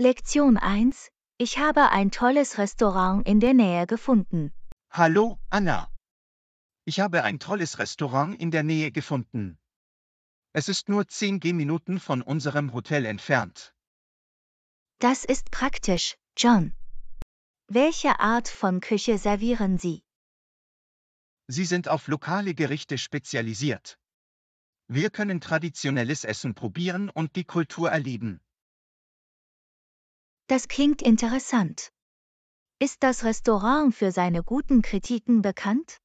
Lektion 1. Ich habe ein tolles Restaurant in der Nähe gefunden. Hallo, Anna. Ich habe ein tolles Restaurant in der Nähe gefunden. Es ist nur 10 Gehminuten von unserem Hotel entfernt. Das ist praktisch, John. Welche Art von Küche servieren Sie? Sie sind auf lokale Gerichte spezialisiert. Wir können traditionelles Essen probieren und die Kultur erleben. Das klingt interessant. Ist das Restaurant für seine guten Kritiken bekannt?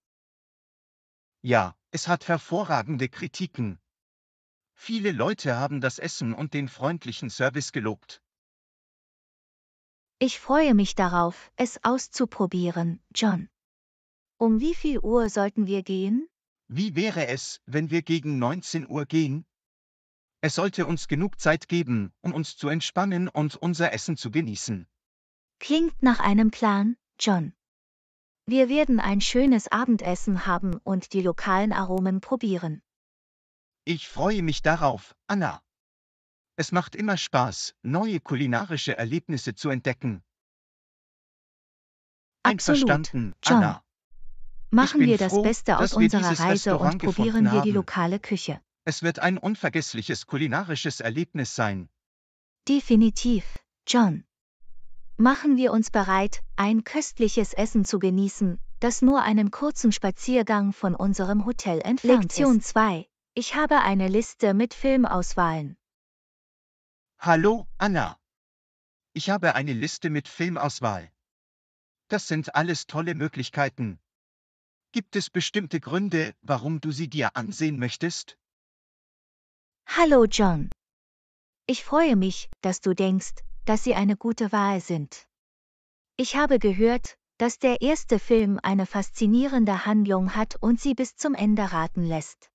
Ja, es hat hervorragende Kritiken. Viele Leute haben das Essen und den freundlichen Service gelobt. Ich freue mich darauf, es auszuprobieren, John. Um wie viel Uhr sollten wir gehen? Wie wäre es, wenn wir gegen 19 Uhr gehen? Es sollte uns genug Zeit geben, um uns zu entspannen und unser Essen zu genießen. Klingt nach einem Plan, John. Wir werden ein schönes Abendessen haben und die lokalen Aromen probieren. Ich freue mich darauf, Anna. Es macht immer Spaß, neue kulinarische Erlebnisse zu entdecken. Absolut, Einverstanden, John. Anna. Machen wir das Beste aus unserer Reise Restaurant und probieren wir die lokale Küche. Es wird ein unvergessliches kulinarisches Erlebnis sein. Definitiv, John. Machen wir uns bereit, ein köstliches Essen zu genießen, das nur einen kurzen Spaziergang von unserem Hotel entfernt Lektion ist. Lektion 2. Ich habe eine Liste mit Filmauswahlen. Hallo, Anna. Ich habe eine Liste mit Filmauswahl. Das sind alles tolle Möglichkeiten. Gibt es bestimmte Gründe, warum du sie dir ansehen möchtest? Hallo John. Ich freue mich, dass du denkst, dass sie eine gute Wahl sind. Ich habe gehört, dass der erste Film eine faszinierende Handlung hat und sie bis zum Ende raten lässt.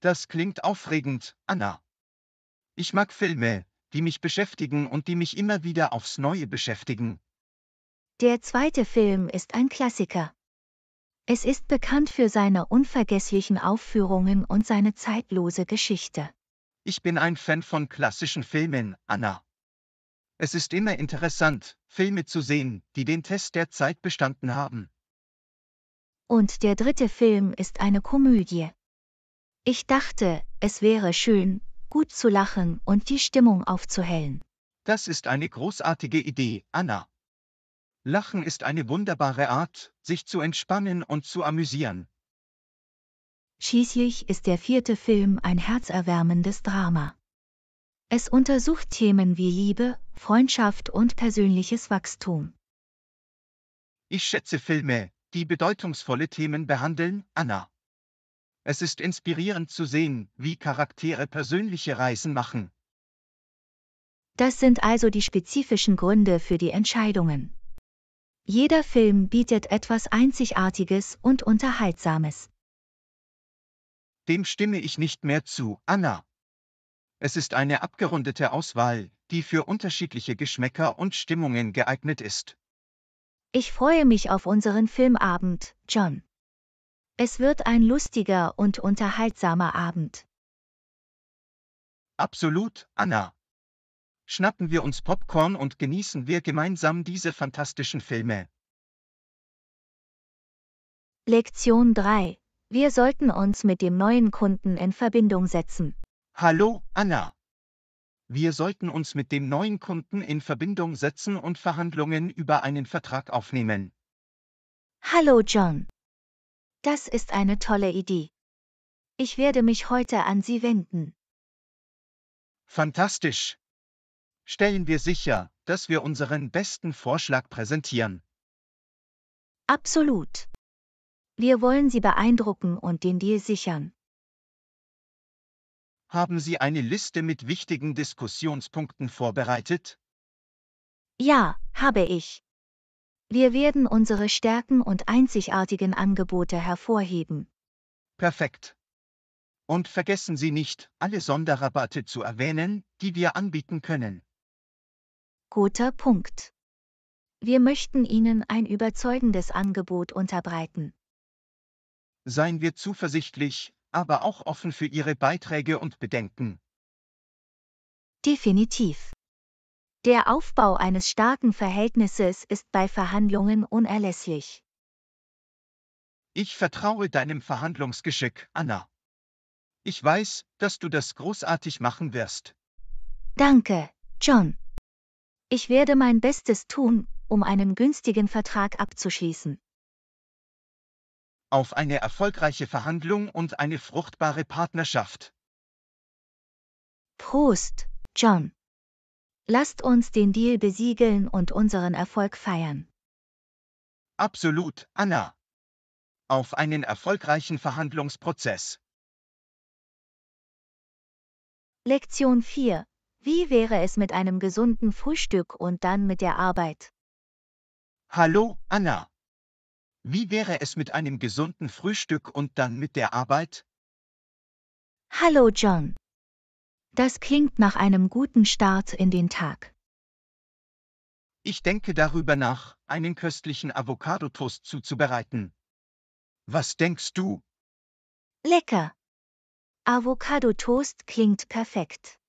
Das klingt aufregend, Anna. Ich mag Filme, die mich beschäftigen und die mich immer wieder aufs Neue beschäftigen. Der zweite Film ist ein Klassiker. Es ist bekannt für seine unvergesslichen Aufführungen und seine zeitlose Geschichte. Ich bin ein Fan von klassischen Filmen, Anna. Es ist immer interessant, Filme zu sehen, die den Test der Zeit bestanden haben. Und der dritte Film ist eine Komödie. Ich dachte, es wäre schön, gut zu lachen und die Stimmung aufzuhellen. Das ist eine großartige Idee, Anna. Lachen ist eine wunderbare Art, sich zu entspannen und zu amüsieren, Schließlich ist der vierte Film ein herzerwärmendes Drama. Es untersucht Themen wie Liebe, Freundschaft und persönliches Wachstum. Ich schätze Filme, die bedeutungsvolle Themen behandeln, Anna. Es ist inspirierend zu sehen, wie Charaktere persönliche Reisen machen. Das sind also die spezifischen Gründe für die Entscheidungen. Jeder Film bietet etwas Einzigartiges und Unterhaltsames dem stimme ich nicht mehr zu, Anna. Es ist eine abgerundete Auswahl, die für unterschiedliche Geschmäcker und Stimmungen geeignet ist. Ich freue mich auf unseren Filmabend, John. Es wird ein lustiger und unterhaltsamer Abend. Absolut, Anna. Schnappen wir uns Popcorn und genießen wir gemeinsam diese fantastischen Filme. Lektion 3 wir sollten uns mit dem neuen Kunden in Verbindung setzen. Hallo, Anna. Wir sollten uns mit dem neuen Kunden in Verbindung setzen und Verhandlungen über einen Vertrag aufnehmen. Hallo, John. Das ist eine tolle Idee. Ich werde mich heute an Sie wenden. Fantastisch. Stellen wir sicher, dass wir unseren besten Vorschlag präsentieren. Absolut. Wir wollen Sie beeindrucken und den Deal sichern. Haben Sie eine Liste mit wichtigen Diskussionspunkten vorbereitet? Ja, habe ich. Wir werden unsere Stärken und einzigartigen Angebote hervorheben. Perfekt. Und vergessen Sie nicht, alle Sonderrabatte zu erwähnen, die wir anbieten können. Guter Punkt. Wir möchten Ihnen ein überzeugendes Angebot unterbreiten. Seien wir zuversichtlich, aber auch offen für Ihre Beiträge und Bedenken. Definitiv. Der Aufbau eines starken Verhältnisses ist bei Verhandlungen unerlässlich. Ich vertraue deinem Verhandlungsgeschick, Anna. Ich weiß, dass du das großartig machen wirst. Danke, John. Ich werde mein Bestes tun, um einen günstigen Vertrag abzuschließen auf eine erfolgreiche Verhandlung und eine fruchtbare Partnerschaft. Prost, John. Lasst uns den Deal besiegeln und unseren Erfolg feiern. Absolut, Anna. Auf einen erfolgreichen Verhandlungsprozess. Lektion 4. Wie wäre es mit einem gesunden Frühstück und dann mit der Arbeit? Hallo, Anna. Wie wäre es mit einem gesunden Frühstück und dann mit der Arbeit? Hallo John. Das klingt nach einem guten Start in den Tag. Ich denke darüber nach, einen köstlichen Avocado-Toast zuzubereiten. Was denkst du? Lecker. Avocado-Toast klingt perfekt.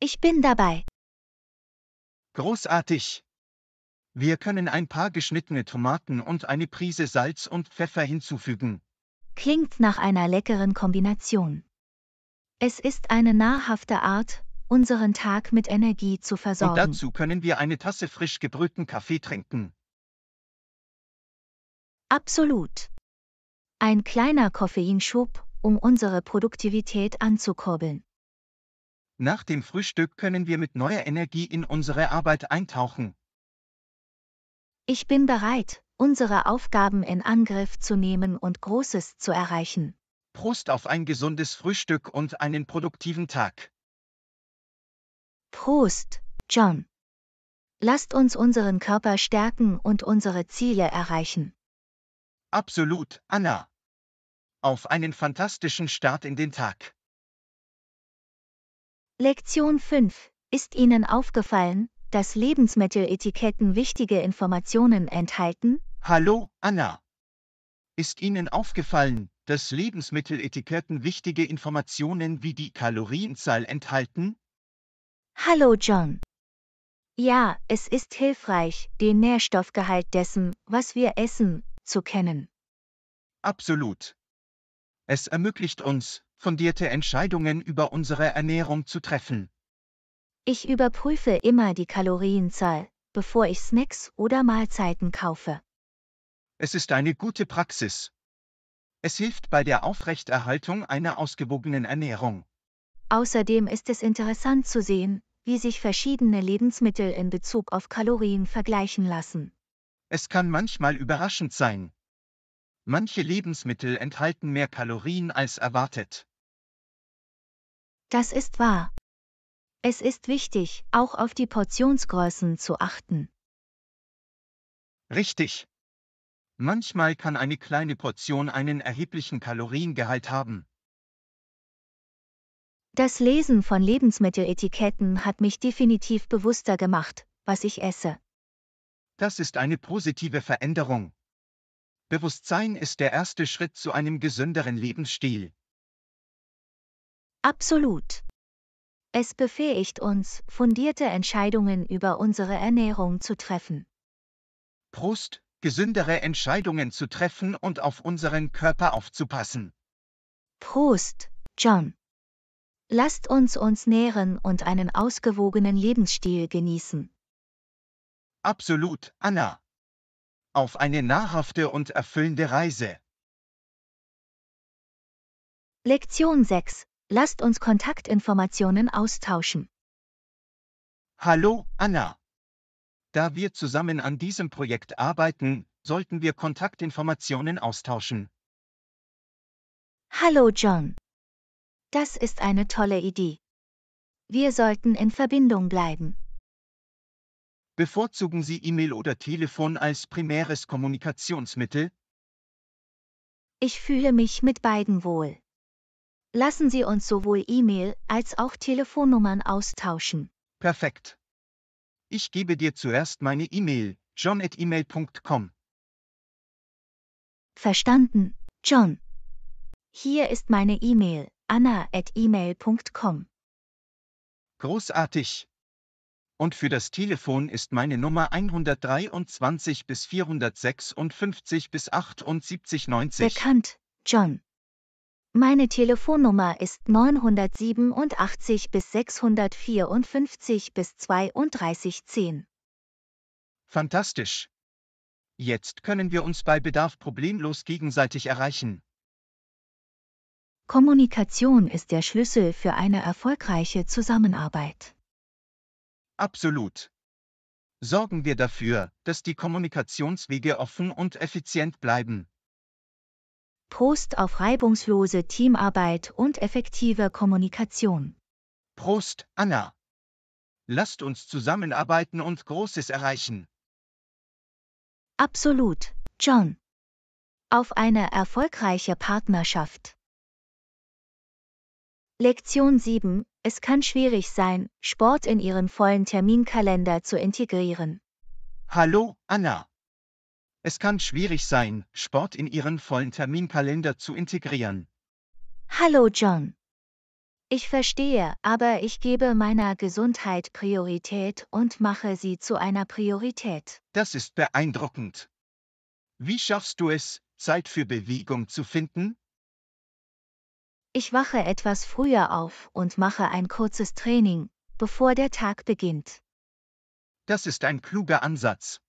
Ich bin dabei. Großartig. Wir können ein paar geschnittene Tomaten und eine Prise Salz und Pfeffer hinzufügen. Klingt nach einer leckeren Kombination. Es ist eine nahrhafte Art, unseren Tag mit Energie zu versorgen. Und dazu können wir eine Tasse frisch gebrühten Kaffee trinken. Absolut. Ein kleiner Koffeinschub, um unsere Produktivität anzukurbeln. Nach dem Frühstück können wir mit neuer Energie in unsere Arbeit eintauchen. Ich bin bereit, unsere Aufgaben in Angriff zu nehmen und Großes zu erreichen. Prost auf ein gesundes Frühstück und einen produktiven Tag. Prost, John. Lasst uns unseren Körper stärken und unsere Ziele erreichen. Absolut, Anna. Auf einen fantastischen Start in den Tag. Lektion 5. Ist Ihnen aufgefallen, dass Lebensmitteletiketten wichtige Informationen enthalten? Hallo, Anna. Ist Ihnen aufgefallen, dass Lebensmitteletiketten wichtige Informationen wie die Kalorienzahl enthalten? Hallo, John. Ja, es ist hilfreich, den Nährstoffgehalt dessen, was wir essen, zu kennen. Absolut. Es ermöglicht uns, fundierte Entscheidungen über unsere Ernährung zu treffen. Ich überprüfe immer die Kalorienzahl, bevor ich Snacks oder Mahlzeiten kaufe. Es ist eine gute Praxis. Es hilft bei der Aufrechterhaltung einer ausgewogenen Ernährung. Außerdem ist es interessant zu sehen, wie sich verschiedene Lebensmittel in Bezug auf Kalorien vergleichen lassen. Es kann manchmal überraschend sein. Manche Lebensmittel enthalten mehr Kalorien als erwartet. Das ist wahr. Es ist wichtig, auch auf die Portionsgrößen zu achten. Richtig. Manchmal kann eine kleine Portion einen erheblichen Kaloriengehalt haben. Das Lesen von Lebensmitteletiketten hat mich definitiv bewusster gemacht, was ich esse. Das ist eine positive Veränderung. Bewusstsein ist der erste Schritt zu einem gesünderen Lebensstil. Absolut. Es befähigt uns, fundierte Entscheidungen über unsere Ernährung zu treffen. Prost, gesündere Entscheidungen zu treffen und auf unseren Körper aufzupassen. Prost, John. Lasst uns uns nähren und einen ausgewogenen Lebensstil genießen. Absolut, Anna. Auf eine nahrhafte und erfüllende Reise. Lektion 6. Lasst uns Kontaktinformationen austauschen. Hallo, Anna. Da wir zusammen an diesem Projekt arbeiten, sollten wir Kontaktinformationen austauschen. Hallo, John. Das ist eine tolle Idee. Wir sollten in Verbindung bleiben. Bevorzugen Sie E-Mail oder Telefon als primäres Kommunikationsmittel? Ich fühle mich mit beiden wohl. Lassen Sie uns sowohl E-Mail als auch Telefonnummern austauschen. Perfekt. Ich gebe dir zuerst meine E-Mail, john.email.com. Verstanden, John. Hier ist meine E-Mail, anna.email.com. Großartig. Und für das Telefon ist meine Nummer 123 bis 456 bis 78 Bekannt, John. Meine Telefonnummer ist 987 bis 654 bis 3210. Fantastisch. Jetzt können wir uns bei Bedarf problemlos gegenseitig erreichen. Kommunikation ist der Schlüssel für eine erfolgreiche Zusammenarbeit. Absolut. Sorgen wir dafür, dass die Kommunikationswege offen und effizient bleiben, Prost auf reibungslose Teamarbeit und effektive Kommunikation. Prost, Anna. Lasst uns zusammenarbeiten und Großes erreichen. Absolut, John. Auf eine erfolgreiche Partnerschaft. Lektion 7. Es kann schwierig sein, Sport in Ihren vollen Terminkalender zu integrieren. Hallo, Anna. Es kann schwierig sein, Sport in Ihren vollen Terminkalender zu integrieren. Hallo John. Ich verstehe, aber ich gebe meiner Gesundheit Priorität und mache sie zu einer Priorität. Das ist beeindruckend. Wie schaffst du es, Zeit für Bewegung zu finden? Ich wache etwas früher auf und mache ein kurzes Training, bevor der Tag beginnt. Das ist ein kluger Ansatz.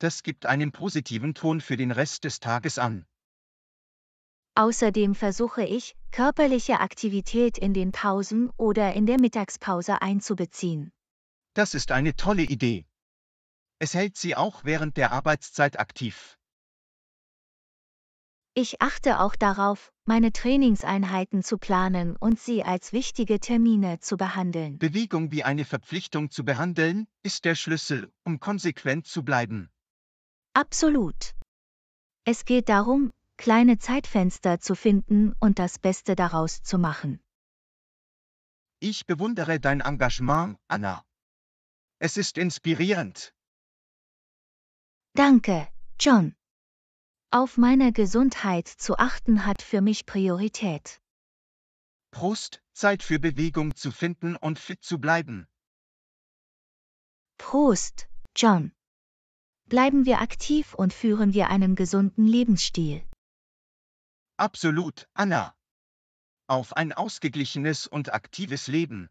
Das gibt einen positiven Ton für den Rest des Tages an. Außerdem versuche ich, körperliche Aktivität in den Pausen oder in der Mittagspause einzubeziehen. Das ist eine tolle Idee. Es hält sie auch während der Arbeitszeit aktiv. Ich achte auch darauf, meine Trainingseinheiten zu planen und sie als wichtige Termine zu behandeln. Bewegung wie eine Verpflichtung zu behandeln, ist der Schlüssel, um konsequent zu bleiben. Absolut. Es geht darum, kleine Zeitfenster zu finden und das Beste daraus zu machen. Ich bewundere dein Engagement, Anna. Es ist inspirierend. Danke, John. Auf meine Gesundheit zu achten hat für mich Priorität. Prost, Zeit für Bewegung zu finden und fit zu bleiben. Prost, John. Bleiben wir aktiv und führen wir einen gesunden Lebensstil. Absolut, Anna. Auf ein ausgeglichenes und aktives Leben.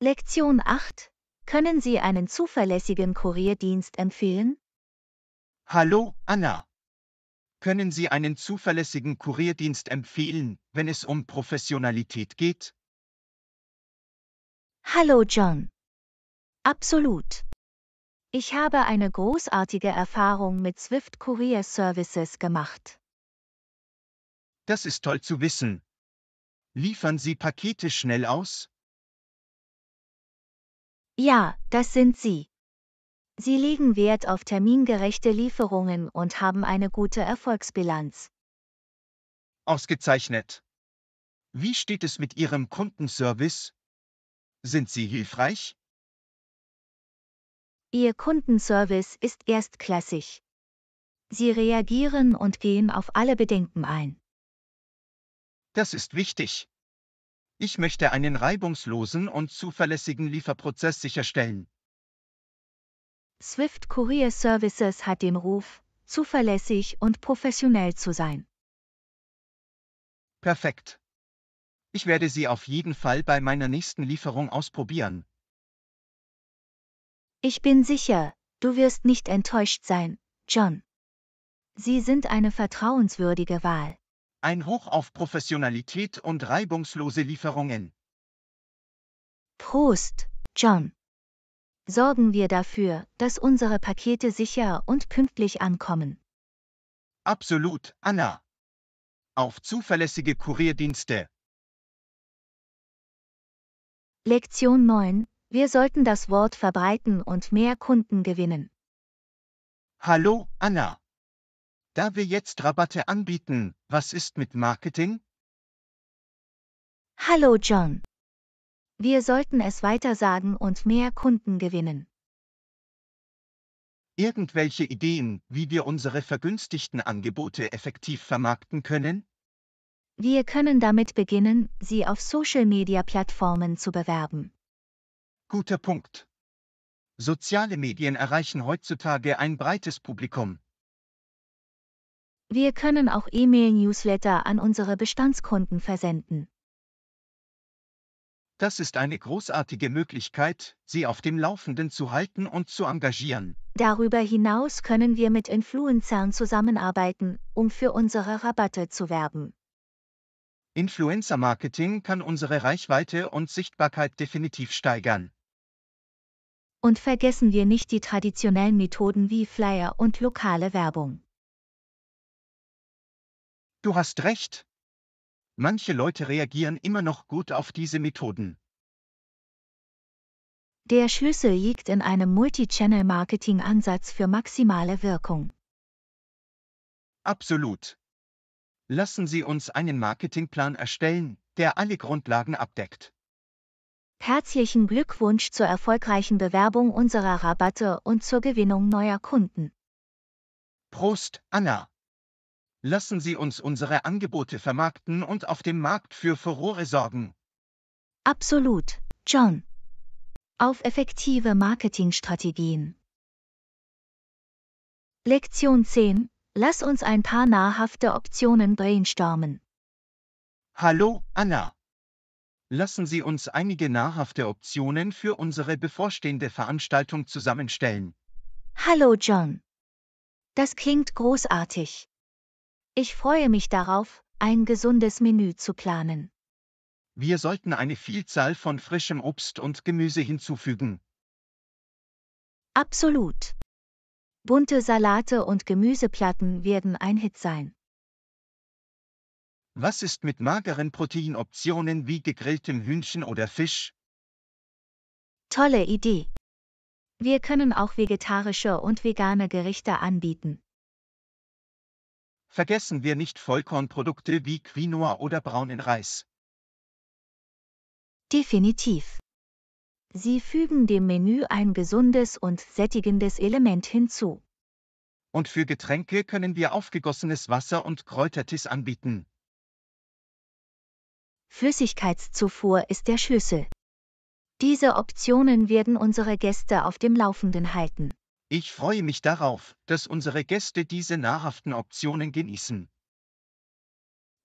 Lektion 8. Können Sie einen zuverlässigen Kurierdienst empfehlen? Hallo, Anna. Können Sie einen zuverlässigen Kurierdienst empfehlen, wenn es um Professionalität geht? Hallo, John. Absolut. Ich habe eine großartige Erfahrung mit Swift Courier Services gemacht. Das ist toll zu wissen. Liefern Sie Pakete schnell aus? Ja, das sind Sie. Sie legen Wert auf termingerechte Lieferungen und haben eine gute Erfolgsbilanz. Ausgezeichnet. Wie steht es mit Ihrem Kundenservice? Sind Sie hilfreich? Ihr Kundenservice ist erstklassig. Sie reagieren und gehen auf alle Bedenken ein. Das ist wichtig. Ich möchte einen reibungslosen und zuverlässigen Lieferprozess sicherstellen. Swift Courier Services hat den Ruf, zuverlässig und professionell zu sein. Perfekt. Ich werde sie auf jeden Fall bei meiner nächsten Lieferung ausprobieren. Ich bin sicher, du wirst nicht enttäuscht sein, John. Sie sind eine vertrauenswürdige Wahl. Ein Hoch auf Professionalität und reibungslose Lieferungen. Prost, John. Sorgen wir dafür, dass unsere Pakete sicher und pünktlich ankommen. Absolut, Anna. Auf zuverlässige Kurierdienste. Lektion 9. Wir sollten das Wort verbreiten und mehr Kunden gewinnen. Hallo, Anna. Da wir jetzt Rabatte anbieten, was ist mit Marketing? Hallo, John. Wir sollten es weiter sagen und mehr Kunden gewinnen. Irgendwelche Ideen, wie wir unsere vergünstigten Angebote effektiv vermarkten können? Wir können damit beginnen, sie auf Social-Media-Plattformen zu bewerben. Guter Punkt. Soziale Medien erreichen heutzutage ein breites Publikum. Wir können auch E-Mail-Newsletter an unsere Bestandskunden versenden. Das ist eine großartige Möglichkeit, sie auf dem Laufenden zu halten und zu engagieren. Darüber hinaus können wir mit Influencern zusammenarbeiten, um für unsere Rabatte zu werben. Influencer-Marketing kann unsere Reichweite und Sichtbarkeit definitiv steigern. Und vergessen wir nicht die traditionellen Methoden wie Flyer und lokale Werbung. Du hast recht. Manche Leute reagieren immer noch gut auf diese Methoden. Der Schlüssel liegt in einem Multi-Channel-Marketing-Ansatz für maximale Wirkung. Absolut. Lassen Sie uns einen Marketingplan erstellen, der alle Grundlagen abdeckt. Herzlichen Glückwunsch zur erfolgreichen Bewerbung unserer Rabatte und zur Gewinnung neuer Kunden. Prost, Anna. Lassen Sie uns unsere Angebote vermarkten und auf dem Markt für Furore sorgen. Absolut, John. Auf effektive Marketingstrategien. Lektion 10. Lass uns ein paar nahrhafte Optionen brainstormen. Hallo, Anna. Lassen Sie uns einige nahrhafte Optionen für unsere bevorstehende Veranstaltung zusammenstellen. Hallo John. Das klingt großartig. Ich freue mich darauf, ein gesundes Menü zu planen. Wir sollten eine Vielzahl von frischem Obst und Gemüse hinzufügen. Absolut. Bunte Salate und Gemüseplatten werden ein Hit sein. Was ist mit mageren Proteinoptionen wie gegrilltem Hühnchen oder Fisch? Tolle Idee. Wir können auch vegetarische und vegane Gerichte anbieten. Vergessen wir nicht Vollkornprodukte wie Quinoa oder braunen Reis. Definitiv. Sie fügen dem Menü ein gesundes und sättigendes Element hinzu. Und für Getränke können wir aufgegossenes Wasser und Kräutertees anbieten. Flüssigkeitszufuhr ist der Schlüssel. Diese Optionen werden unsere Gäste auf dem Laufenden halten. Ich freue mich darauf, dass unsere Gäste diese nahrhaften Optionen genießen.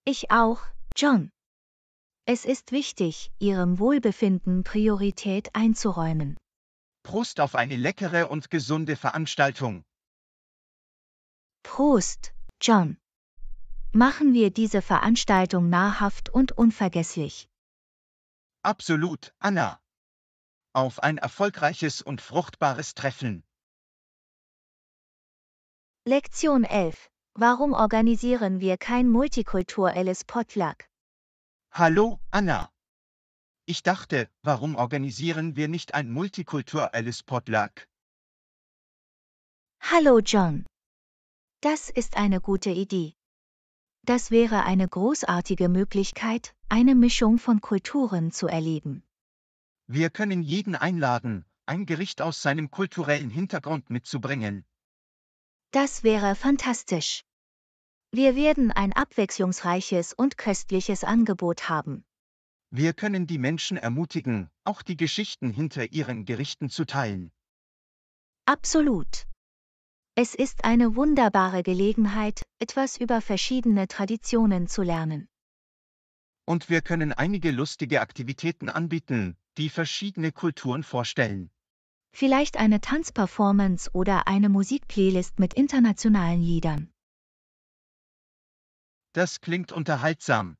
Ich auch, John. Es ist wichtig, ihrem Wohlbefinden Priorität einzuräumen. Prost auf eine leckere und gesunde Veranstaltung. Prost, John. Machen wir diese Veranstaltung nahrhaft und unvergesslich. Absolut, Anna. Auf ein erfolgreiches und fruchtbares Treffen. Lektion 11. Warum organisieren wir kein multikulturelles Potluck? Hallo, Anna. Ich dachte, warum organisieren wir nicht ein multikulturelles Potluck? Hallo, John. Das ist eine gute Idee. Das wäre eine großartige Möglichkeit, eine Mischung von Kulturen zu erleben. Wir können jeden einladen, ein Gericht aus seinem kulturellen Hintergrund mitzubringen. Das wäre fantastisch. Wir werden ein abwechslungsreiches und köstliches Angebot haben. Wir können die Menschen ermutigen, auch die Geschichten hinter ihren Gerichten zu teilen. Absolut. Es ist eine wunderbare Gelegenheit, etwas über verschiedene Traditionen zu lernen. Und wir können einige lustige Aktivitäten anbieten, die verschiedene Kulturen vorstellen. Vielleicht eine Tanzperformance oder eine Musikplaylist mit internationalen Liedern. Das klingt unterhaltsam.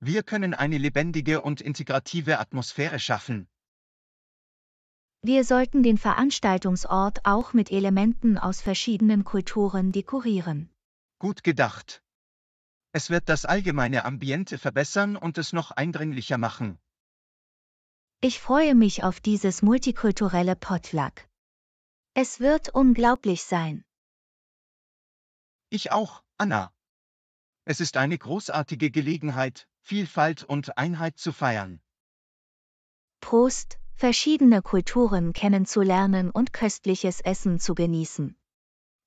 Wir können eine lebendige und integrative Atmosphäre schaffen. Wir sollten den Veranstaltungsort auch mit Elementen aus verschiedenen Kulturen dekorieren. Gut gedacht. Es wird das allgemeine Ambiente verbessern und es noch eindringlicher machen. Ich freue mich auf dieses multikulturelle Potluck. Es wird unglaublich sein. Ich auch, Anna. Es ist eine großartige Gelegenheit, Vielfalt und Einheit zu feiern. Prost! verschiedene Kulturen kennenzulernen und köstliches Essen zu genießen.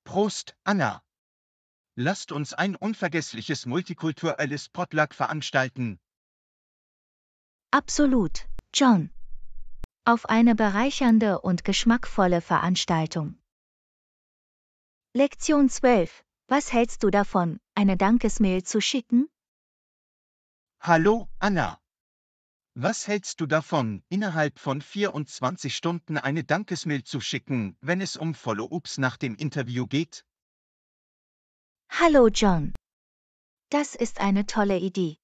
Prost, Anna! Lasst uns ein unvergessliches multikulturelles Potluck veranstalten. Absolut, John. Auf eine bereichernde und geschmackvolle Veranstaltung. Lektion 12. Was hältst du davon, eine Dankesmail zu schicken? Hallo, Anna. Was hältst du davon, innerhalb von 24 Stunden eine Dankesmail zu schicken, wenn es um Follow-ups nach dem Interview geht? Hallo John. Das ist eine tolle Idee.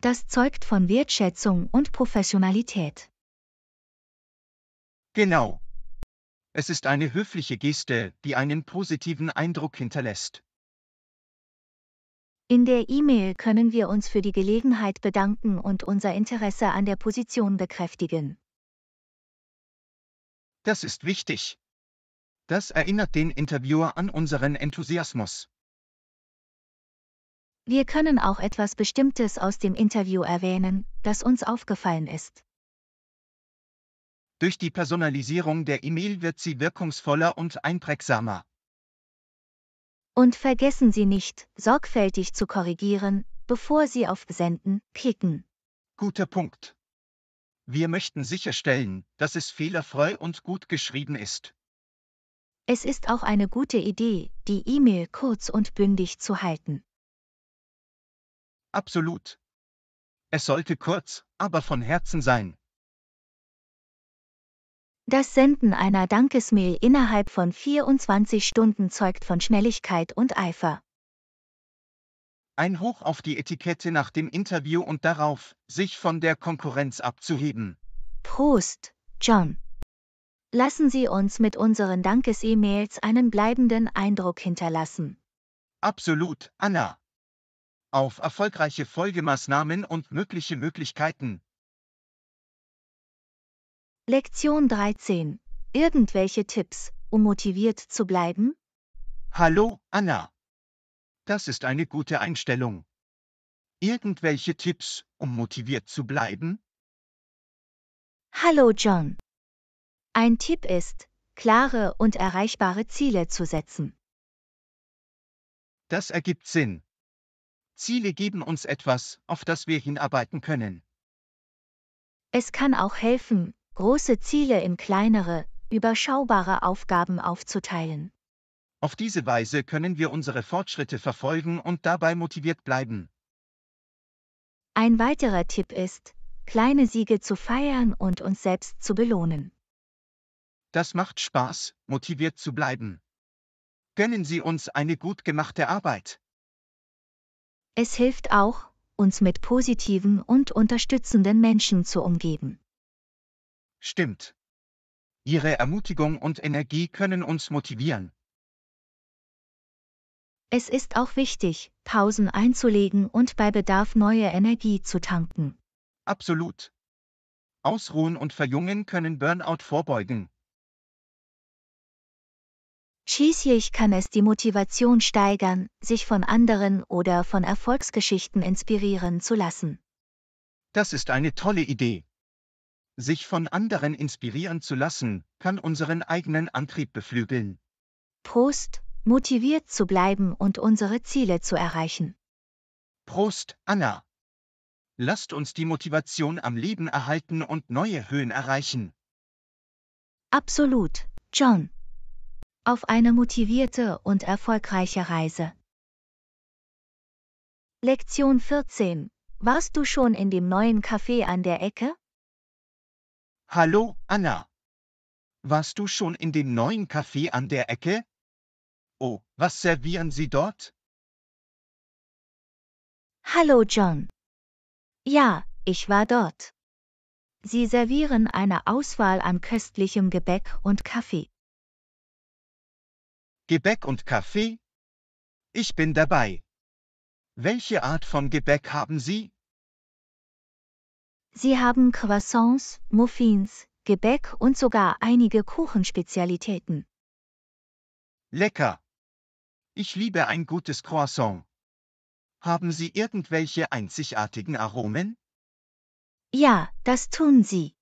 Das zeugt von Wertschätzung und Professionalität. Genau. Es ist eine höfliche Geste, die einen positiven Eindruck hinterlässt. In der E-Mail können wir uns für die Gelegenheit bedanken und unser Interesse an der Position bekräftigen. Das ist wichtig. Das erinnert den Interviewer an unseren Enthusiasmus. Wir können auch etwas Bestimmtes aus dem Interview erwähnen, das uns aufgefallen ist. Durch die Personalisierung der E-Mail wird sie wirkungsvoller und einprägsamer. Und vergessen Sie nicht, sorgfältig zu korrigieren, bevor Sie auf Senden klicken. Guter Punkt. Wir möchten sicherstellen, dass es fehlerfrei und gut geschrieben ist. Es ist auch eine gute Idee, die E-Mail kurz und bündig zu halten. Absolut. Es sollte kurz, aber von Herzen sein. Das Senden einer Dankesmail innerhalb von 24 Stunden zeugt von Schnelligkeit und Eifer. Ein Hoch auf die Etikette nach dem Interview und darauf, sich von der Konkurrenz abzuheben. Prost, John. Lassen Sie uns mit unseren Dankes-E-Mails einen bleibenden Eindruck hinterlassen. Absolut, Anna. Auf erfolgreiche Folgemaßnahmen und mögliche Möglichkeiten, Lektion 13. Irgendwelche Tipps, um motiviert zu bleiben? Hallo, Anna. Das ist eine gute Einstellung. Irgendwelche Tipps, um motiviert zu bleiben? Hallo, John. Ein Tipp ist, klare und erreichbare Ziele zu setzen. Das ergibt Sinn. Ziele geben uns etwas, auf das wir hinarbeiten können. Es kann auch helfen, große Ziele in kleinere, überschaubare Aufgaben aufzuteilen. Auf diese Weise können wir unsere Fortschritte verfolgen und dabei motiviert bleiben. Ein weiterer Tipp ist, kleine Siege zu feiern und uns selbst zu belohnen. Das macht Spaß, motiviert zu bleiben. Gönnen Sie uns eine gut gemachte Arbeit. Es hilft auch, uns mit positiven und unterstützenden Menschen zu umgeben. Stimmt. Ihre Ermutigung und Energie können uns motivieren. Es ist auch wichtig, Pausen einzulegen und bei Bedarf neue Energie zu tanken. Absolut. Ausruhen und Verjungen können Burnout vorbeugen. Schließlich kann es die Motivation steigern, sich von anderen oder von Erfolgsgeschichten inspirieren zu lassen. Das ist eine tolle Idee. Sich von anderen inspirieren zu lassen, kann unseren eigenen Antrieb beflügeln. Prost, motiviert zu bleiben und unsere Ziele zu erreichen. Prost, Anna. Lasst uns die Motivation am Leben erhalten und neue Höhen erreichen. Absolut, John. Auf eine motivierte und erfolgreiche Reise. Lektion 14. Warst du schon in dem neuen Café an der Ecke? Hallo, Anna. Warst du schon in dem neuen Café an der Ecke? Oh, was servieren Sie dort? Hallo, John. Ja, ich war dort. Sie servieren eine Auswahl an köstlichem Gebäck und Kaffee. Gebäck und Kaffee? Ich bin dabei. Welche Art von Gebäck haben Sie? Sie haben Croissants, Muffins, Gebäck und sogar einige Kuchenspezialitäten. Lecker! Ich liebe ein gutes Croissant. Haben Sie irgendwelche einzigartigen Aromen? Ja, das tun Sie.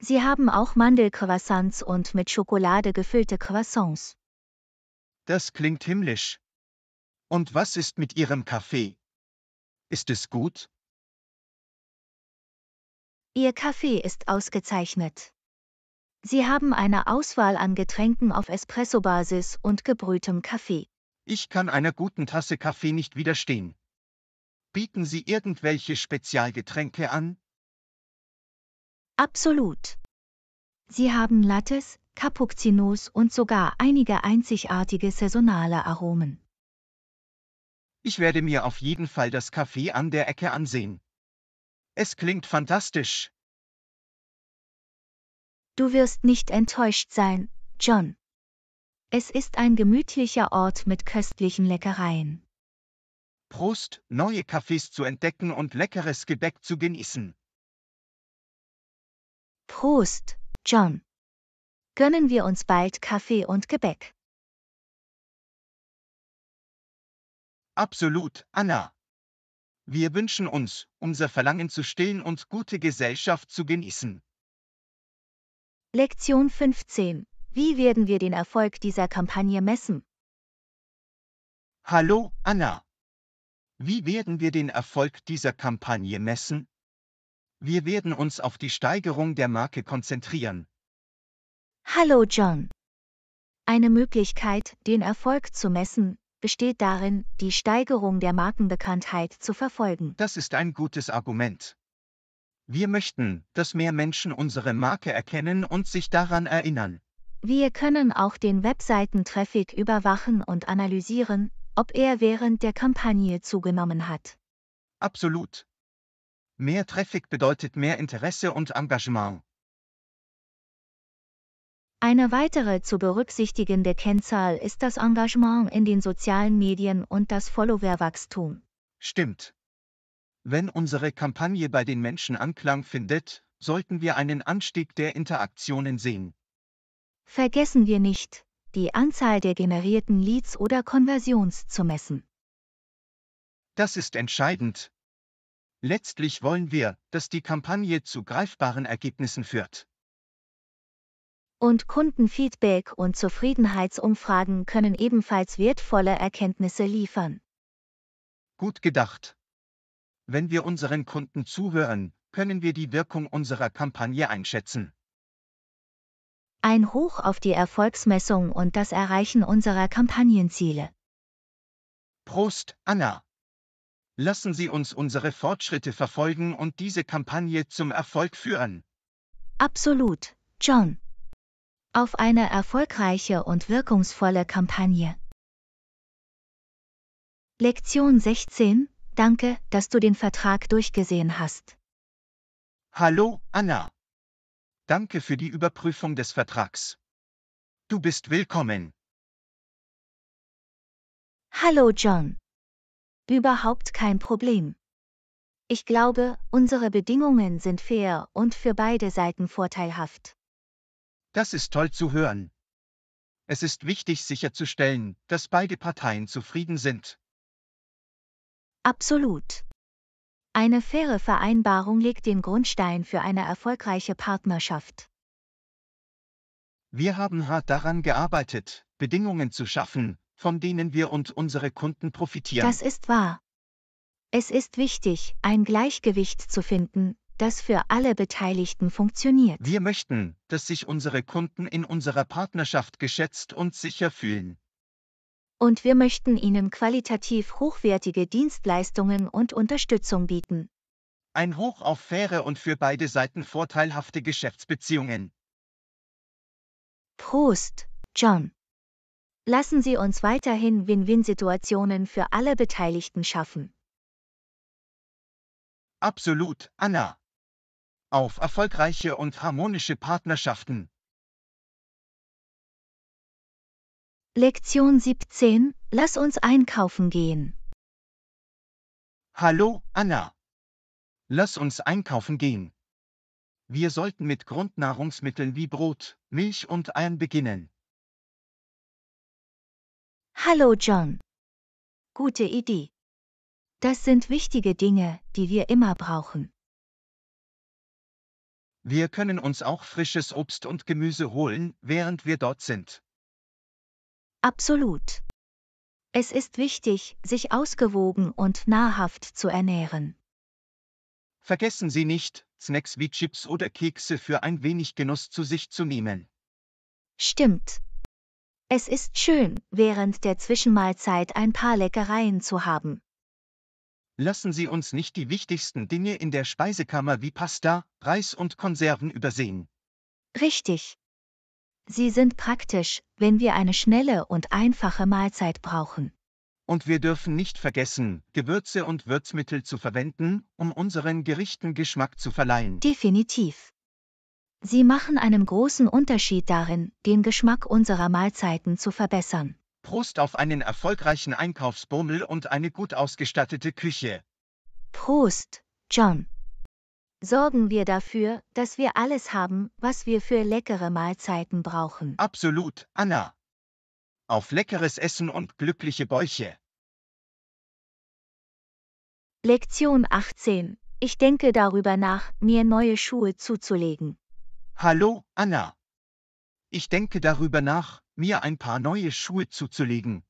Sie haben auch Mandelcroissants und mit Schokolade gefüllte Croissants. Das klingt himmlisch. Und was ist mit Ihrem Kaffee? Ist es gut? Ihr Kaffee ist ausgezeichnet. Sie haben eine Auswahl an Getränken auf Espresso-Basis und gebrühtem Kaffee. Ich kann einer guten Tasse Kaffee nicht widerstehen. Bieten Sie irgendwelche Spezialgetränke an? Absolut. Sie haben Lattes, Cappuccinos und sogar einige einzigartige saisonale Aromen. Ich werde mir auf jeden Fall das Kaffee an der Ecke ansehen. Es klingt fantastisch. Du wirst nicht enttäuscht sein, John. Es ist ein gemütlicher Ort mit köstlichen Leckereien. Prost, neue Kaffees zu entdecken und leckeres Gebäck zu genießen. Prost, John. Gönnen wir uns bald Kaffee und Gebäck. Absolut, Anna. Wir wünschen uns, unser Verlangen zu stillen und gute Gesellschaft zu genießen. Lektion 15. Wie werden wir den Erfolg dieser Kampagne messen? Hallo, Anna. Wie werden wir den Erfolg dieser Kampagne messen? Wir werden uns auf die Steigerung der Marke konzentrieren. Hallo, John. Eine Möglichkeit, den Erfolg zu messen, besteht darin, die Steigerung der Markenbekanntheit zu verfolgen. Das ist ein gutes Argument. Wir möchten, dass mehr Menschen unsere Marke erkennen und sich daran erinnern. Wir können auch den Webseiten-Traffic überwachen und analysieren, ob er während der Kampagne zugenommen hat. Absolut. Mehr Traffic bedeutet mehr Interesse und Engagement. Eine weitere zu berücksichtigende Kennzahl ist das Engagement in den sozialen Medien und das Followerwachstum. Stimmt. Wenn unsere Kampagne bei den Menschen Anklang findet, sollten wir einen Anstieg der Interaktionen sehen. Vergessen wir nicht, die Anzahl der generierten Leads oder Konversions zu messen. Das ist entscheidend. Letztlich wollen wir, dass die Kampagne zu greifbaren Ergebnissen führt. Und Kundenfeedback und Zufriedenheitsumfragen können ebenfalls wertvolle Erkenntnisse liefern. Gut gedacht. Wenn wir unseren Kunden zuhören, können wir die Wirkung unserer Kampagne einschätzen. Ein Hoch auf die Erfolgsmessung und das Erreichen unserer Kampagnenziele. Prost, Anna. Lassen Sie uns unsere Fortschritte verfolgen und diese Kampagne zum Erfolg führen. Absolut, John auf eine erfolgreiche und wirkungsvolle Kampagne. Lektion 16. Danke, dass du den Vertrag durchgesehen hast. Hallo, Anna. Danke für die Überprüfung des Vertrags. Du bist willkommen. Hallo, John. Überhaupt kein Problem. Ich glaube, unsere Bedingungen sind fair und für beide Seiten vorteilhaft. Das ist toll zu hören. Es ist wichtig sicherzustellen, dass beide Parteien zufrieden sind. Absolut. Eine faire Vereinbarung legt den Grundstein für eine erfolgreiche Partnerschaft. Wir haben hart daran gearbeitet, Bedingungen zu schaffen, von denen wir und unsere Kunden profitieren. Das ist wahr. Es ist wichtig, ein Gleichgewicht zu finden das für alle Beteiligten funktioniert. Wir möchten, dass sich unsere Kunden in unserer Partnerschaft geschätzt und sicher fühlen. Und wir möchten ihnen qualitativ hochwertige Dienstleistungen und Unterstützung bieten. Ein Hoch auf faire und für beide Seiten vorteilhafte Geschäftsbeziehungen. Prost, John. Lassen Sie uns weiterhin Win-Win-Situationen für alle Beteiligten schaffen. Absolut, Anna auf erfolgreiche und harmonische Partnerschaften. Lektion 17. Lass uns einkaufen gehen. Hallo, Anna. Lass uns einkaufen gehen. Wir sollten mit Grundnahrungsmitteln wie Brot, Milch und Eiern beginnen. Hallo, John. Gute Idee. Das sind wichtige Dinge, die wir immer brauchen. Wir können uns auch frisches Obst und Gemüse holen, während wir dort sind. Absolut. Es ist wichtig, sich ausgewogen und nahrhaft zu ernähren. Vergessen Sie nicht, Snacks wie Chips oder Kekse für ein wenig Genuss zu sich zu nehmen. Stimmt. Es ist schön, während der Zwischenmahlzeit ein paar Leckereien zu haben lassen Sie uns nicht die wichtigsten Dinge in der Speisekammer wie Pasta, Reis und Konserven übersehen. Richtig. Sie sind praktisch, wenn wir eine schnelle und einfache Mahlzeit brauchen. Und wir dürfen nicht vergessen, Gewürze und Würzmittel zu verwenden, um unseren Gerichten Geschmack zu verleihen. Definitiv. Sie machen einen großen Unterschied darin, den Geschmack unserer Mahlzeiten zu verbessern. Prost auf einen erfolgreichen Einkaufsbummel und eine gut ausgestattete Küche. Prost, John. Sorgen wir dafür, dass wir alles haben, was wir für leckere Mahlzeiten brauchen. Absolut, Anna. Auf leckeres Essen und glückliche Bäuche. Lektion 18. Ich denke darüber nach, mir neue Schuhe zuzulegen. Hallo, Anna. Ich denke darüber nach, mir ein paar neue Schuhe zuzulegen.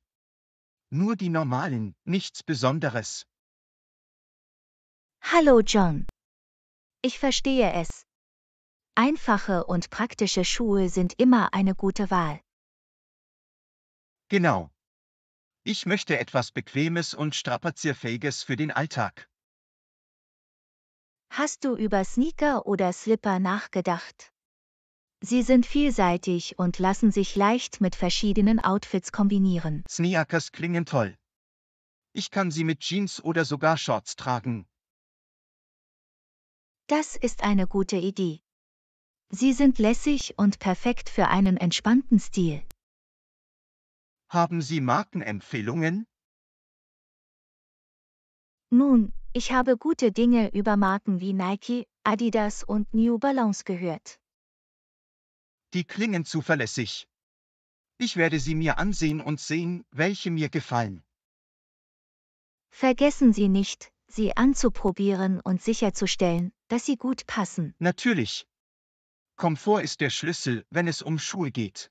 Nur die normalen, nichts Besonderes. Hallo John. Ich verstehe es. Einfache und praktische Schuhe sind immer eine gute Wahl. Genau. Ich möchte etwas Bequemes und Strapazierfähiges für den Alltag. Hast du über Sneaker oder Slipper nachgedacht? Sie sind vielseitig und lassen sich leicht mit verschiedenen Outfits kombinieren. Sneakers klingen toll. Ich kann sie mit Jeans oder sogar Shorts tragen. Das ist eine gute Idee. Sie sind lässig und perfekt für einen entspannten Stil. Haben Sie Markenempfehlungen? Nun, ich habe gute Dinge über Marken wie Nike, Adidas und New Balance gehört die klingen zuverlässig. Ich werde sie mir ansehen und sehen, welche mir gefallen. Vergessen Sie nicht, sie anzuprobieren und sicherzustellen, dass sie gut passen. Natürlich. Komfort ist der Schlüssel, wenn es um Schuhe geht.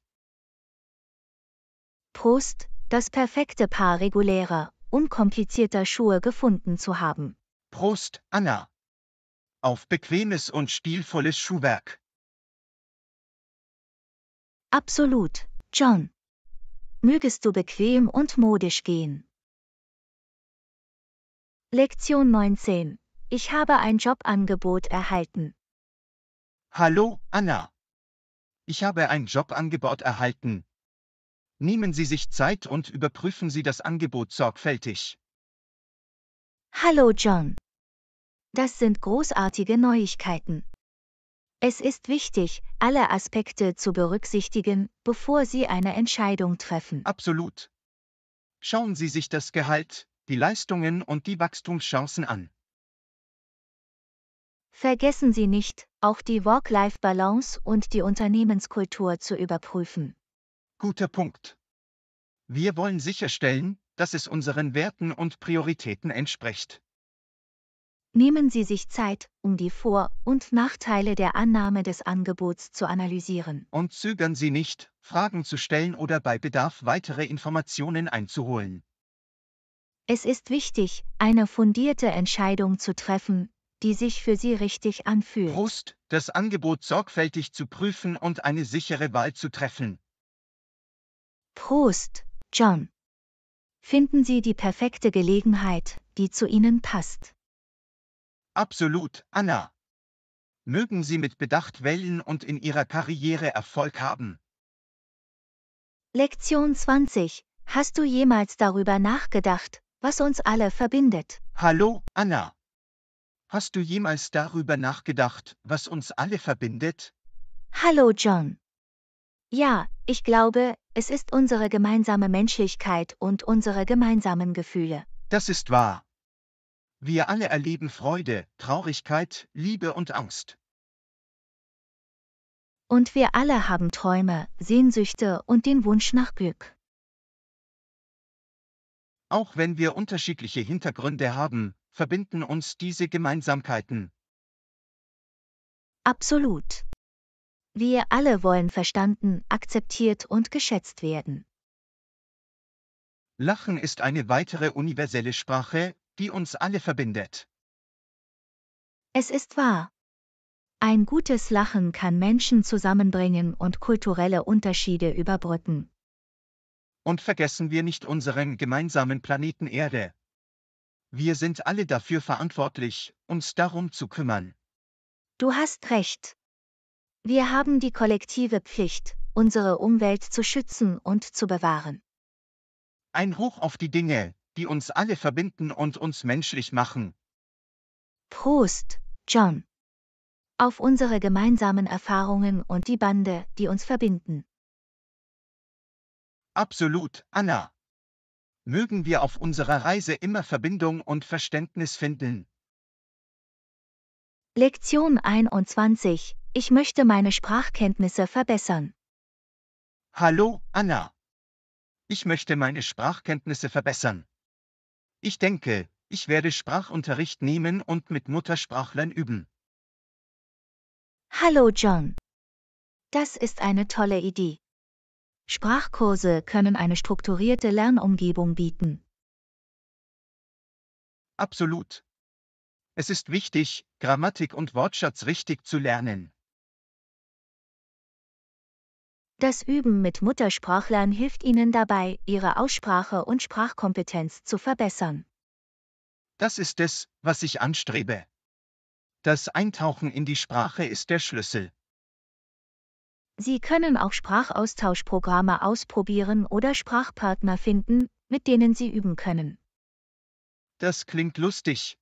Prost, das perfekte Paar regulärer, unkomplizierter Schuhe gefunden zu haben. Prost, Anna. Auf bequemes und stilvolles Schuhwerk. Absolut, John. Mögest du bequem und modisch gehen. Lektion 19. Ich habe ein Jobangebot erhalten. Hallo, Anna. Ich habe ein Jobangebot erhalten. Nehmen Sie sich Zeit und überprüfen Sie das Angebot sorgfältig. Hallo, John. Das sind großartige Neuigkeiten. Es ist wichtig, alle Aspekte zu berücksichtigen, bevor Sie eine Entscheidung treffen. Absolut. Schauen Sie sich das Gehalt, die Leistungen und die Wachstumschancen an. Vergessen Sie nicht, auch die Work-Life-Balance und die Unternehmenskultur zu überprüfen. Guter Punkt. Wir wollen sicherstellen, dass es unseren Werten und Prioritäten entspricht nehmen Sie sich Zeit, um die Vor- und Nachteile der Annahme des Angebots zu analysieren. Und zögern Sie nicht, Fragen zu stellen oder bei Bedarf weitere Informationen einzuholen. Es ist wichtig, eine fundierte Entscheidung zu treffen, die sich für Sie richtig anfühlt. Prost, das Angebot sorgfältig zu prüfen und eine sichere Wahl zu treffen. Prost, John. Finden Sie die perfekte Gelegenheit, die zu Ihnen passt. Absolut, Anna. Mögen Sie mit Bedacht wählen und in Ihrer Karriere Erfolg haben. Lektion 20. Hast du jemals darüber nachgedacht, was uns alle verbindet? Hallo, Anna. Hast du jemals darüber nachgedacht, was uns alle verbindet? Hallo, John. Ja, ich glaube, es ist unsere gemeinsame Menschlichkeit und unsere gemeinsamen Gefühle. Das ist wahr. Wir alle erleben Freude, Traurigkeit, Liebe und Angst. Und wir alle haben Träume, Sehnsüchte und den Wunsch nach Glück. Auch wenn wir unterschiedliche Hintergründe haben, verbinden uns diese Gemeinsamkeiten. Absolut. Wir alle wollen verstanden, akzeptiert und geschätzt werden. Lachen ist eine weitere universelle Sprache, die uns alle verbindet. Es ist wahr. Ein gutes Lachen kann Menschen zusammenbringen und kulturelle Unterschiede überbrücken. Und vergessen wir nicht unseren gemeinsamen Planeten Erde. Wir sind alle dafür verantwortlich, uns darum zu kümmern. Du hast recht. Wir haben die kollektive Pflicht, unsere Umwelt zu schützen und zu bewahren. Ein Hoch auf die Dinge, die uns alle verbinden und uns menschlich machen. Prost, John. Auf unsere gemeinsamen Erfahrungen und die Bande, die uns verbinden. Absolut, Anna. Mögen wir auf unserer Reise immer Verbindung und Verständnis finden. Lektion 21. Ich möchte meine Sprachkenntnisse verbessern. Hallo, Anna. Ich möchte meine Sprachkenntnisse verbessern. Ich denke, ich werde Sprachunterricht nehmen und mit Muttersprachlern üben. Hallo John. Das ist eine tolle Idee. Sprachkurse können eine strukturierte Lernumgebung bieten. Absolut. Es ist wichtig, Grammatik und Wortschatz richtig zu lernen. Das Üben mit Muttersprachlern hilft Ihnen dabei, Ihre Aussprache und Sprachkompetenz zu verbessern. Das ist es, was ich anstrebe. Das Eintauchen in die Sprache ist der Schlüssel. Sie können auch Sprachaustauschprogramme ausprobieren oder Sprachpartner finden, mit denen Sie üben können. Das klingt lustig.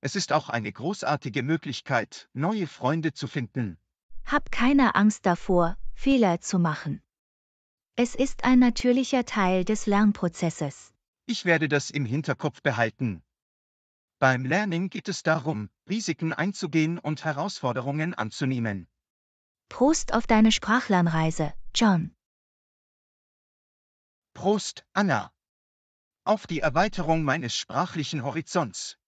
Es ist auch eine großartige Möglichkeit, neue Freunde zu finden. Hab keine Angst davor, Fehler zu machen. Es ist ein natürlicher Teil des Lernprozesses. Ich werde das im Hinterkopf behalten. Beim Lernen geht es darum, Risiken einzugehen und Herausforderungen anzunehmen. Prost auf deine Sprachlernreise, John. Prost, Anna. Auf die Erweiterung meines sprachlichen Horizonts.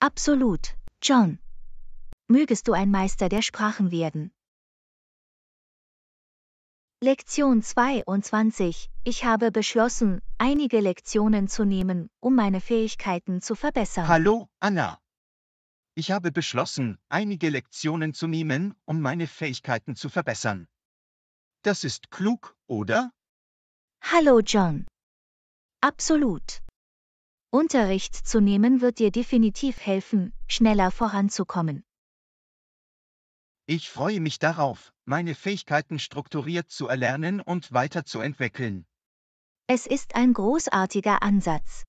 Absolut, John. Mögest du ein Meister der Sprachen werden. Lektion 22. Ich habe beschlossen, einige Lektionen zu nehmen, um meine Fähigkeiten zu verbessern. Hallo, Anna. Ich habe beschlossen, einige Lektionen zu nehmen, um meine Fähigkeiten zu verbessern. Das ist klug, oder? Hallo, John. Absolut. Unterricht zu nehmen wird dir definitiv helfen, schneller voranzukommen. Ich freue mich darauf, meine Fähigkeiten strukturiert zu erlernen und weiterzuentwickeln. Es ist ein großartiger Ansatz.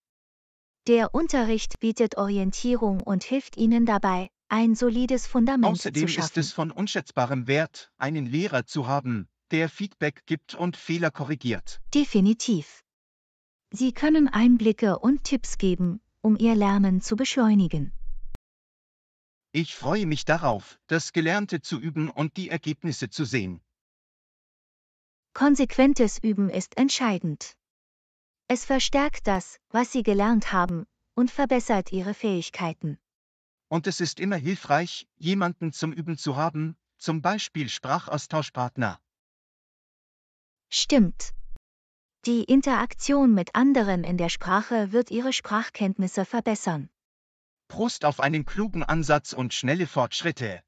Der Unterricht bietet Orientierung und hilft Ihnen dabei, ein solides Fundament Außerdem zu schaffen. Außerdem ist es von unschätzbarem Wert, einen Lehrer zu haben, der Feedback gibt und Fehler korrigiert. Definitiv. Sie können Einblicke und Tipps geben, um Ihr Lernen zu beschleunigen. Ich freue mich darauf, das Gelernte zu üben und die Ergebnisse zu sehen. Konsequentes Üben ist entscheidend. Es verstärkt das, was Sie gelernt haben, und verbessert Ihre Fähigkeiten. Und es ist immer hilfreich, jemanden zum Üben zu haben, zum Beispiel Sprachaustauschpartner. Stimmt. Die Interaktion mit anderen in der Sprache wird Ihre Sprachkenntnisse verbessern. Prost auf einen klugen Ansatz und schnelle Fortschritte.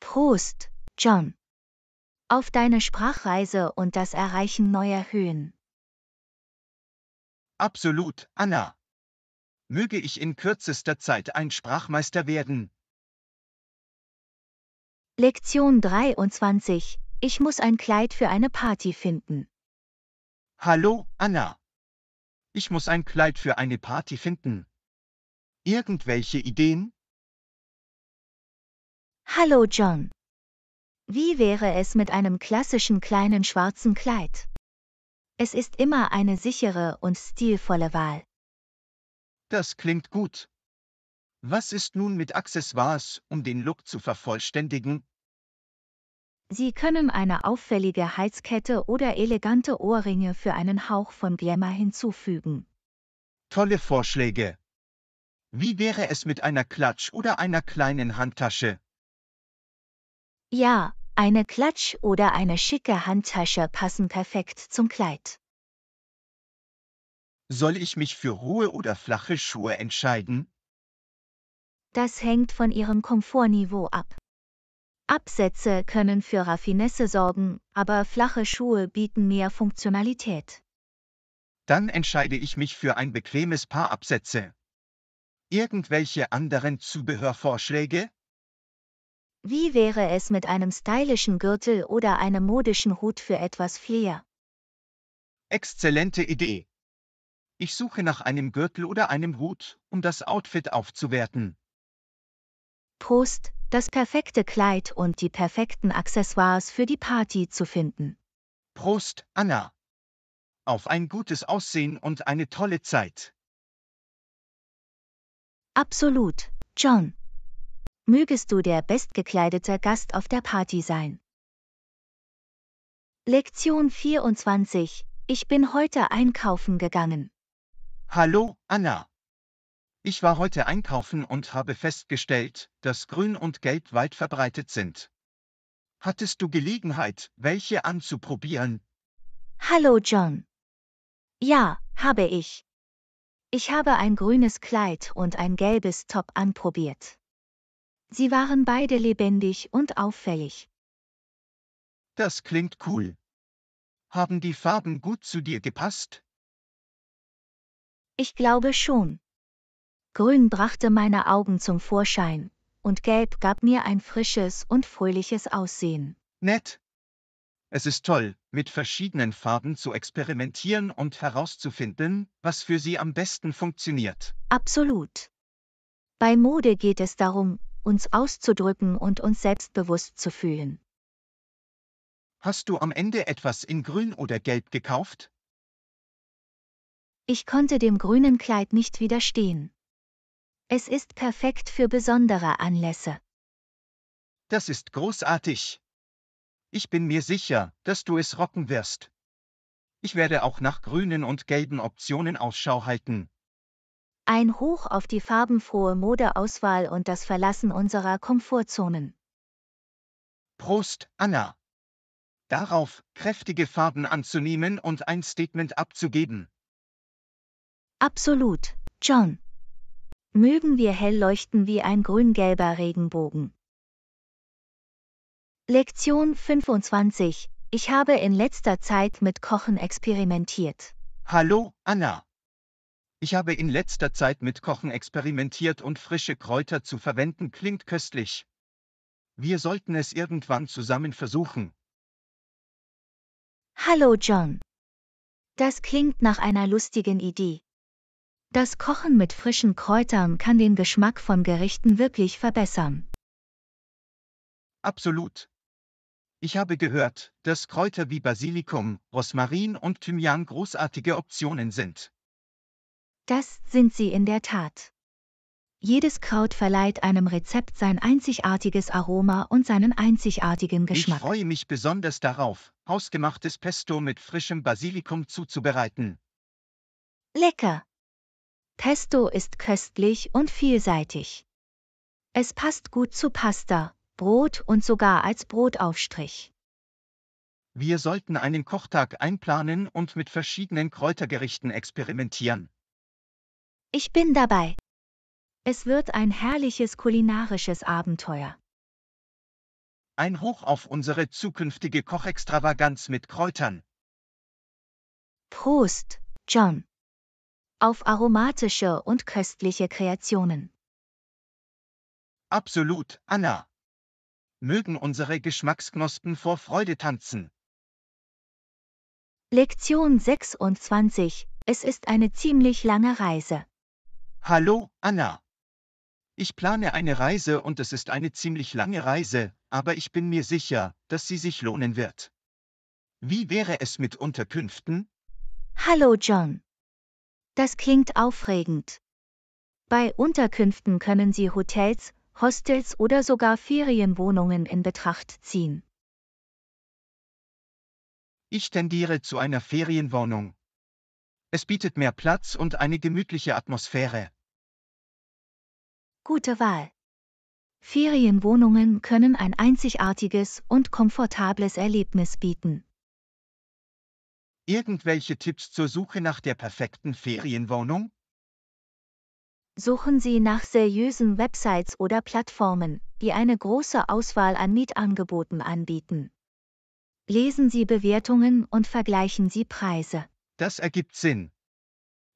Prost, John. Auf deine Sprachreise und das Erreichen neuer Höhen. Absolut, Anna. Möge ich in kürzester Zeit ein Sprachmeister werden. Lektion 23. Ich muss ein Kleid für eine Party finden. Hallo, Anna. Ich muss ein Kleid für eine Party finden irgendwelche Ideen? Hallo John. Wie wäre es mit einem klassischen kleinen schwarzen Kleid? Es ist immer eine sichere und stilvolle Wahl. Das klingt gut. Was ist nun mit Accessoires, um den Look zu vervollständigen? Sie können eine auffällige Heizkette oder elegante Ohrringe für einen Hauch von Glamour hinzufügen. Tolle Vorschläge. Wie wäre es mit einer Klatsch oder einer kleinen Handtasche? Ja, eine Klatsch oder eine schicke Handtasche passen perfekt zum Kleid. Soll ich mich für hohe oder flache Schuhe entscheiden? Das hängt von Ihrem Komfortniveau ab. Absätze können für Raffinesse sorgen, aber flache Schuhe bieten mehr Funktionalität. Dann entscheide ich mich für ein bequemes Paar Absätze irgendwelche anderen Zubehörvorschläge? Wie wäre es mit einem stylischen Gürtel oder einem modischen Hut für etwas Flair? Exzellente Idee. Ich suche nach einem Gürtel oder einem Hut, um das Outfit aufzuwerten. Prost, das perfekte Kleid und die perfekten Accessoires für die Party zu finden. Prost, Anna. Auf ein gutes Aussehen und eine tolle Zeit. Absolut, John. Mögest du der bestgekleidete Gast auf der Party sein. Lektion 24. Ich bin heute einkaufen gegangen. Hallo, Anna. Ich war heute einkaufen und habe festgestellt, dass Grün und Gelb weit verbreitet sind. Hattest du Gelegenheit, welche anzuprobieren? Hallo, John. Ja, habe ich. Ich habe ein grünes Kleid und ein gelbes Top anprobiert. Sie waren beide lebendig und auffällig. Das klingt cool. Haben die Farben gut zu dir gepasst? Ich glaube schon. Grün brachte meine Augen zum Vorschein, und Gelb gab mir ein frisches und fröhliches Aussehen. Nett. Es ist toll, mit verschiedenen Farben zu experimentieren und herauszufinden, was für sie am besten funktioniert. Absolut. Bei Mode geht es darum, uns auszudrücken und uns selbstbewusst zu fühlen. Hast du am Ende etwas in Grün oder Gelb gekauft? Ich konnte dem grünen Kleid nicht widerstehen. Es ist perfekt für besondere Anlässe. Das ist großartig. Ich bin mir sicher, dass du es rocken wirst. Ich werde auch nach grünen und gelben Optionen Ausschau halten. Ein Hoch auf die farbenfrohe Modeauswahl und das Verlassen unserer Komfortzonen. Prost, Anna. Darauf, kräftige Farben anzunehmen und ein Statement abzugeben. Absolut, John. Mögen wir hell leuchten wie ein grün-gelber Regenbogen. Lektion 25. Ich habe in letzter Zeit mit Kochen experimentiert. Hallo, Anna. Ich habe in letzter Zeit mit Kochen experimentiert und frische Kräuter zu verwenden klingt köstlich. Wir sollten es irgendwann zusammen versuchen. Hallo, John. Das klingt nach einer lustigen Idee. Das Kochen mit frischen Kräutern kann den Geschmack von Gerichten wirklich verbessern. Absolut. Ich habe gehört, dass Kräuter wie Basilikum, Rosmarin und Thymian großartige Optionen sind. Das sind sie in der Tat. Jedes Kraut verleiht einem Rezept sein einzigartiges Aroma und seinen einzigartigen Geschmack. Ich freue mich besonders darauf, hausgemachtes Pesto mit frischem Basilikum zuzubereiten. Lecker! Pesto ist köstlich und vielseitig. Es passt gut zu Pasta, Brot und sogar als Brotaufstrich. Wir sollten einen Kochtag einplanen und mit verschiedenen Kräutergerichten experimentieren. Ich bin dabei. Es wird ein herrliches kulinarisches Abenteuer. Ein Hoch auf unsere zukünftige Kochextravaganz mit Kräutern. Prost, John. Auf aromatische und köstliche Kreationen. Absolut, Anna mögen unsere Geschmacksknospen vor Freude tanzen. Lektion 26. Es ist eine ziemlich lange Reise. Hallo, Anna. Ich plane eine Reise und es ist eine ziemlich lange Reise, aber ich bin mir sicher, dass sie sich lohnen wird. Wie wäre es mit Unterkünften? Hallo, John. Das klingt aufregend. Bei Unterkünften können Sie Hotels, Hostels oder sogar Ferienwohnungen in Betracht ziehen. Ich tendiere zu einer Ferienwohnung. Es bietet mehr Platz und eine gemütliche Atmosphäre. Gute Wahl. Ferienwohnungen können ein einzigartiges und komfortables Erlebnis bieten. Irgendwelche Tipps zur Suche nach der perfekten Ferienwohnung? Suchen Sie nach seriösen Websites oder Plattformen, die eine große Auswahl an Mietangeboten anbieten. Lesen Sie Bewertungen und vergleichen Sie Preise. Das ergibt Sinn.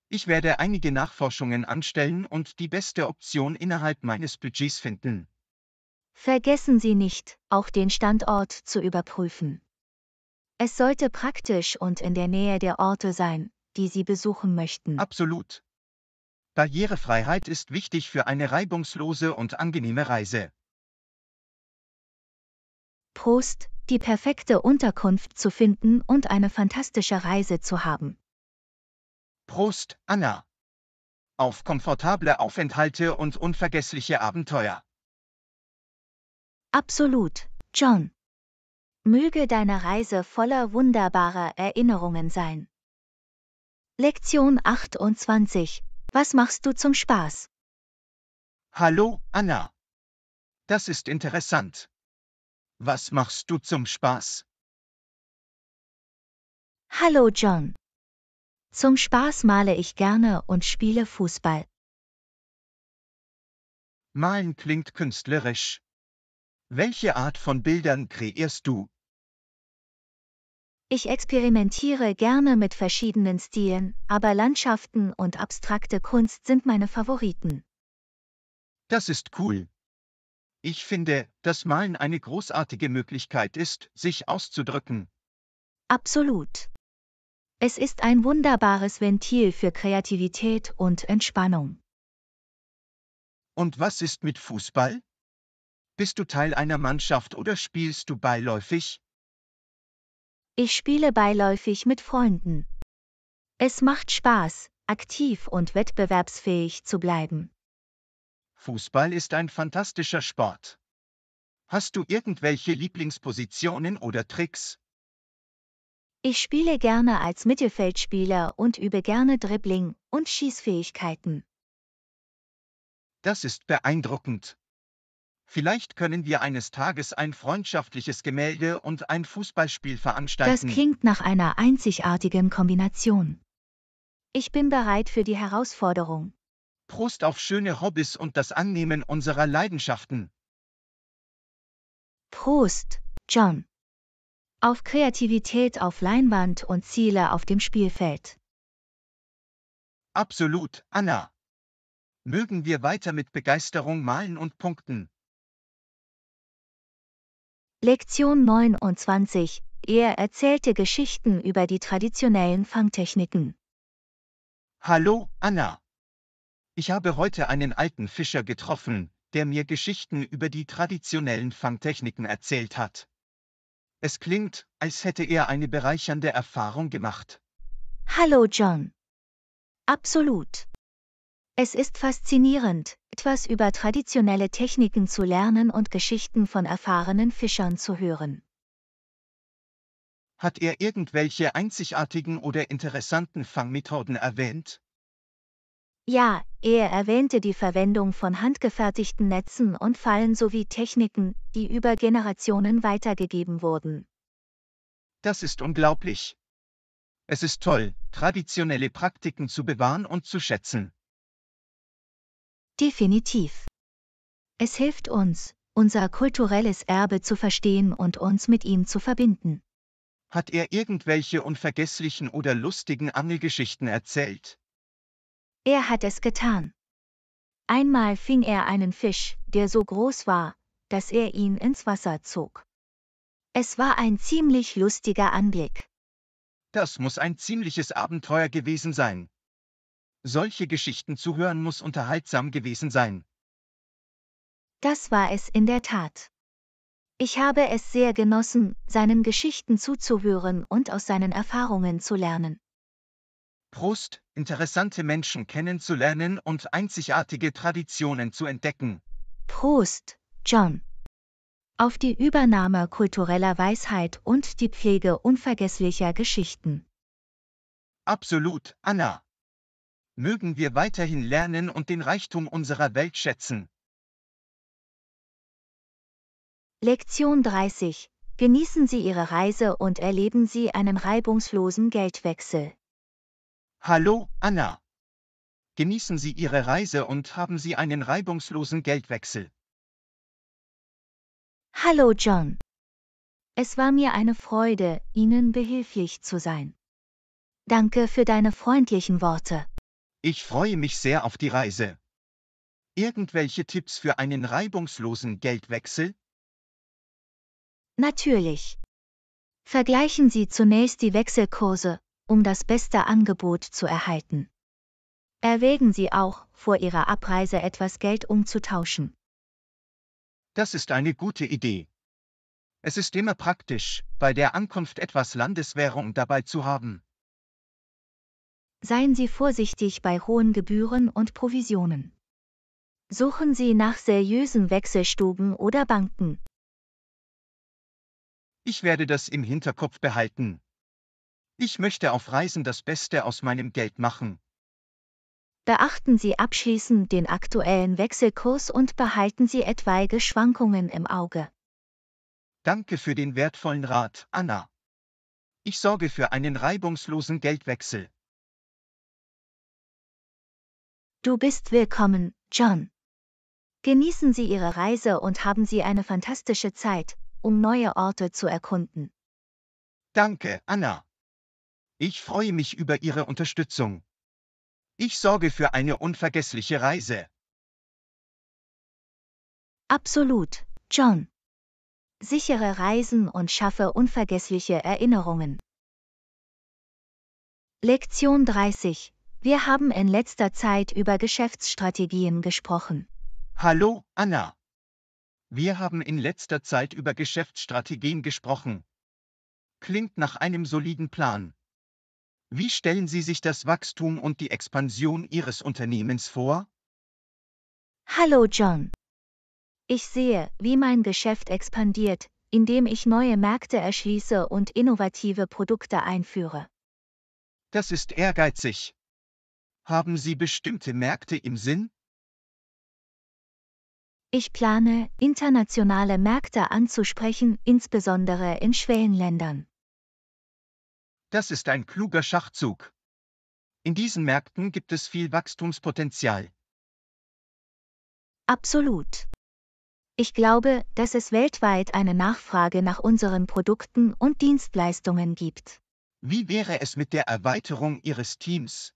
Ich werde einige Nachforschungen anstellen und die beste Option innerhalb meines Budgets finden. Vergessen Sie nicht, auch den Standort zu überprüfen. Es sollte praktisch und in der Nähe der Orte sein, die Sie besuchen möchten. Absolut. Barrierefreiheit ist wichtig für eine reibungslose und angenehme Reise. Prost, die perfekte Unterkunft zu finden und eine fantastische Reise zu haben. Prost, Anna. Auf komfortable Aufenthalte und unvergessliche Abenteuer. Absolut, John. Möge deine Reise voller wunderbarer Erinnerungen sein. Lektion 28 was machst du zum Spaß? Hallo, Anna. Das ist interessant. Was machst du zum Spaß? Hallo, John. Zum Spaß male ich gerne und spiele Fußball. Malen klingt künstlerisch. Welche Art von Bildern kreierst du? Ich experimentiere gerne mit verschiedenen Stilen, aber Landschaften und abstrakte Kunst sind meine Favoriten. Das ist cool. Ich finde, dass Malen eine großartige Möglichkeit ist, sich auszudrücken. Absolut. Es ist ein wunderbares Ventil für Kreativität und Entspannung. Und was ist mit Fußball? Bist du Teil einer Mannschaft oder spielst du beiläufig? Ich spiele beiläufig mit Freunden. Es macht Spaß, aktiv und wettbewerbsfähig zu bleiben. Fußball ist ein fantastischer Sport. Hast du irgendwelche Lieblingspositionen oder Tricks? Ich spiele gerne als Mittelfeldspieler und übe gerne Dribbling und Schießfähigkeiten. Das ist beeindruckend. Vielleicht können wir eines Tages ein freundschaftliches Gemälde und ein Fußballspiel veranstalten. Das klingt nach einer einzigartigen Kombination. Ich bin bereit für die Herausforderung. Prost auf schöne Hobbys und das Annehmen unserer Leidenschaften. Prost, John. Auf Kreativität auf Leinwand und Ziele auf dem Spielfeld. Absolut, Anna. Mögen wir weiter mit Begeisterung malen und punkten. Lektion 29. Er erzählte Geschichten über die traditionellen Fangtechniken. Hallo, Anna. Ich habe heute einen alten Fischer getroffen, der mir Geschichten über die traditionellen Fangtechniken erzählt hat. Es klingt, als hätte er eine bereichernde Erfahrung gemacht. Hallo, John. Absolut. Es ist faszinierend, etwas über traditionelle Techniken zu lernen und Geschichten von erfahrenen Fischern zu hören. Hat er irgendwelche einzigartigen oder interessanten Fangmethoden erwähnt? Ja, er erwähnte die Verwendung von handgefertigten Netzen und Fallen sowie Techniken, die über Generationen weitergegeben wurden. Das ist unglaublich. Es ist toll, traditionelle Praktiken zu bewahren und zu schätzen. Definitiv. Es hilft uns, unser kulturelles Erbe zu verstehen und uns mit ihm zu verbinden. Hat er irgendwelche unvergesslichen oder lustigen Angelgeschichten erzählt? Er hat es getan. Einmal fing er einen Fisch, der so groß war, dass er ihn ins Wasser zog. Es war ein ziemlich lustiger Anblick. Das muss ein ziemliches Abenteuer gewesen sein. Solche Geschichten zu hören muss unterhaltsam gewesen sein. Das war es in der Tat. Ich habe es sehr genossen, seinen Geschichten zuzuhören und aus seinen Erfahrungen zu lernen. Prost, interessante Menschen kennenzulernen und einzigartige Traditionen zu entdecken. Prost, John. Auf die Übernahme kultureller Weisheit und die Pflege unvergesslicher Geschichten. Absolut, Anna mögen wir weiterhin lernen und den Reichtum unserer Welt schätzen. Lektion 30. Genießen Sie Ihre Reise und erleben Sie einen reibungslosen Geldwechsel. Hallo, Anna. Genießen Sie Ihre Reise und haben Sie einen reibungslosen Geldwechsel. Hallo, John. Es war mir eine Freude, Ihnen behilflich zu sein. Danke für deine freundlichen Worte. Ich freue mich sehr auf die Reise. Irgendwelche Tipps für einen reibungslosen Geldwechsel? Natürlich. Vergleichen Sie zunächst die Wechselkurse, um das beste Angebot zu erhalten. Erwägen Sie auch, vor Ihrer Abreise etwas Geld umzutauschen. Das ist eine gute Idee. Es ist immer praktisch, bei der Ankunft etwas Landeswährung dabei zu haben. Seien Sie vorsichtig bei hohen Gebühren und Provisionen. Suchen Sie nach seriösen Wechselstuben oder Banken. Ich werde das im Hinterkopf behalten. Ich möchte auf Reisen das Beste aus meinem Geld machen. Beachten Sie abschließend den aktuellen Wechselkurs und behalten Sie etwaige Schwankungen im Auge. Danke für den wertvollen Rat, Anna. Ich sorge für einen reibungslosen Geldwechsel. Du bist willkommen, John. Genießen Sie Ihre Reise und haben Sie eine fantastische Zeit, um neue Orte zu erkunden. Danke, Anna. Ich freue mich über Ihre Unterstützung. Ich sorge für eine unvergessliche Reise. Absolut, John. Sichere Reisen und schaffe unvergessliche Erinnerungen. Lektion 30 wir haben in letzter Zeit über Geschäftsstrategien gesprochen. Hallo, Anna. Wir haben in letzter Zeit über Geschäftsstrategien gesprochen. Klingt nach einem soliden Plan. Wie stellen Sie sich das Wachstum und die Expansion Ihres Unternehmens vor? Hallo John. Ich sehe, wie mein Geschäft expandiert, indem ich neue Märkte erschließe und innovative Produkte einführe. Das ist ehrgeizig. Haben Sie bestimmte Märkte im Sinn? Ich plane, internationale Märkte anzusprechen, insbesondere in Schwellenländern. Das ist ein kluger Schachzug. In diesen Märkten gibt es viel Wachstumspotenzial. Absolut. Ich glaube, dass es weltweit eine Nachfrage nach unseren Produkten und Dienstleistungen gibt. Wie wäre es mit der Erweiterung Ihres Teams?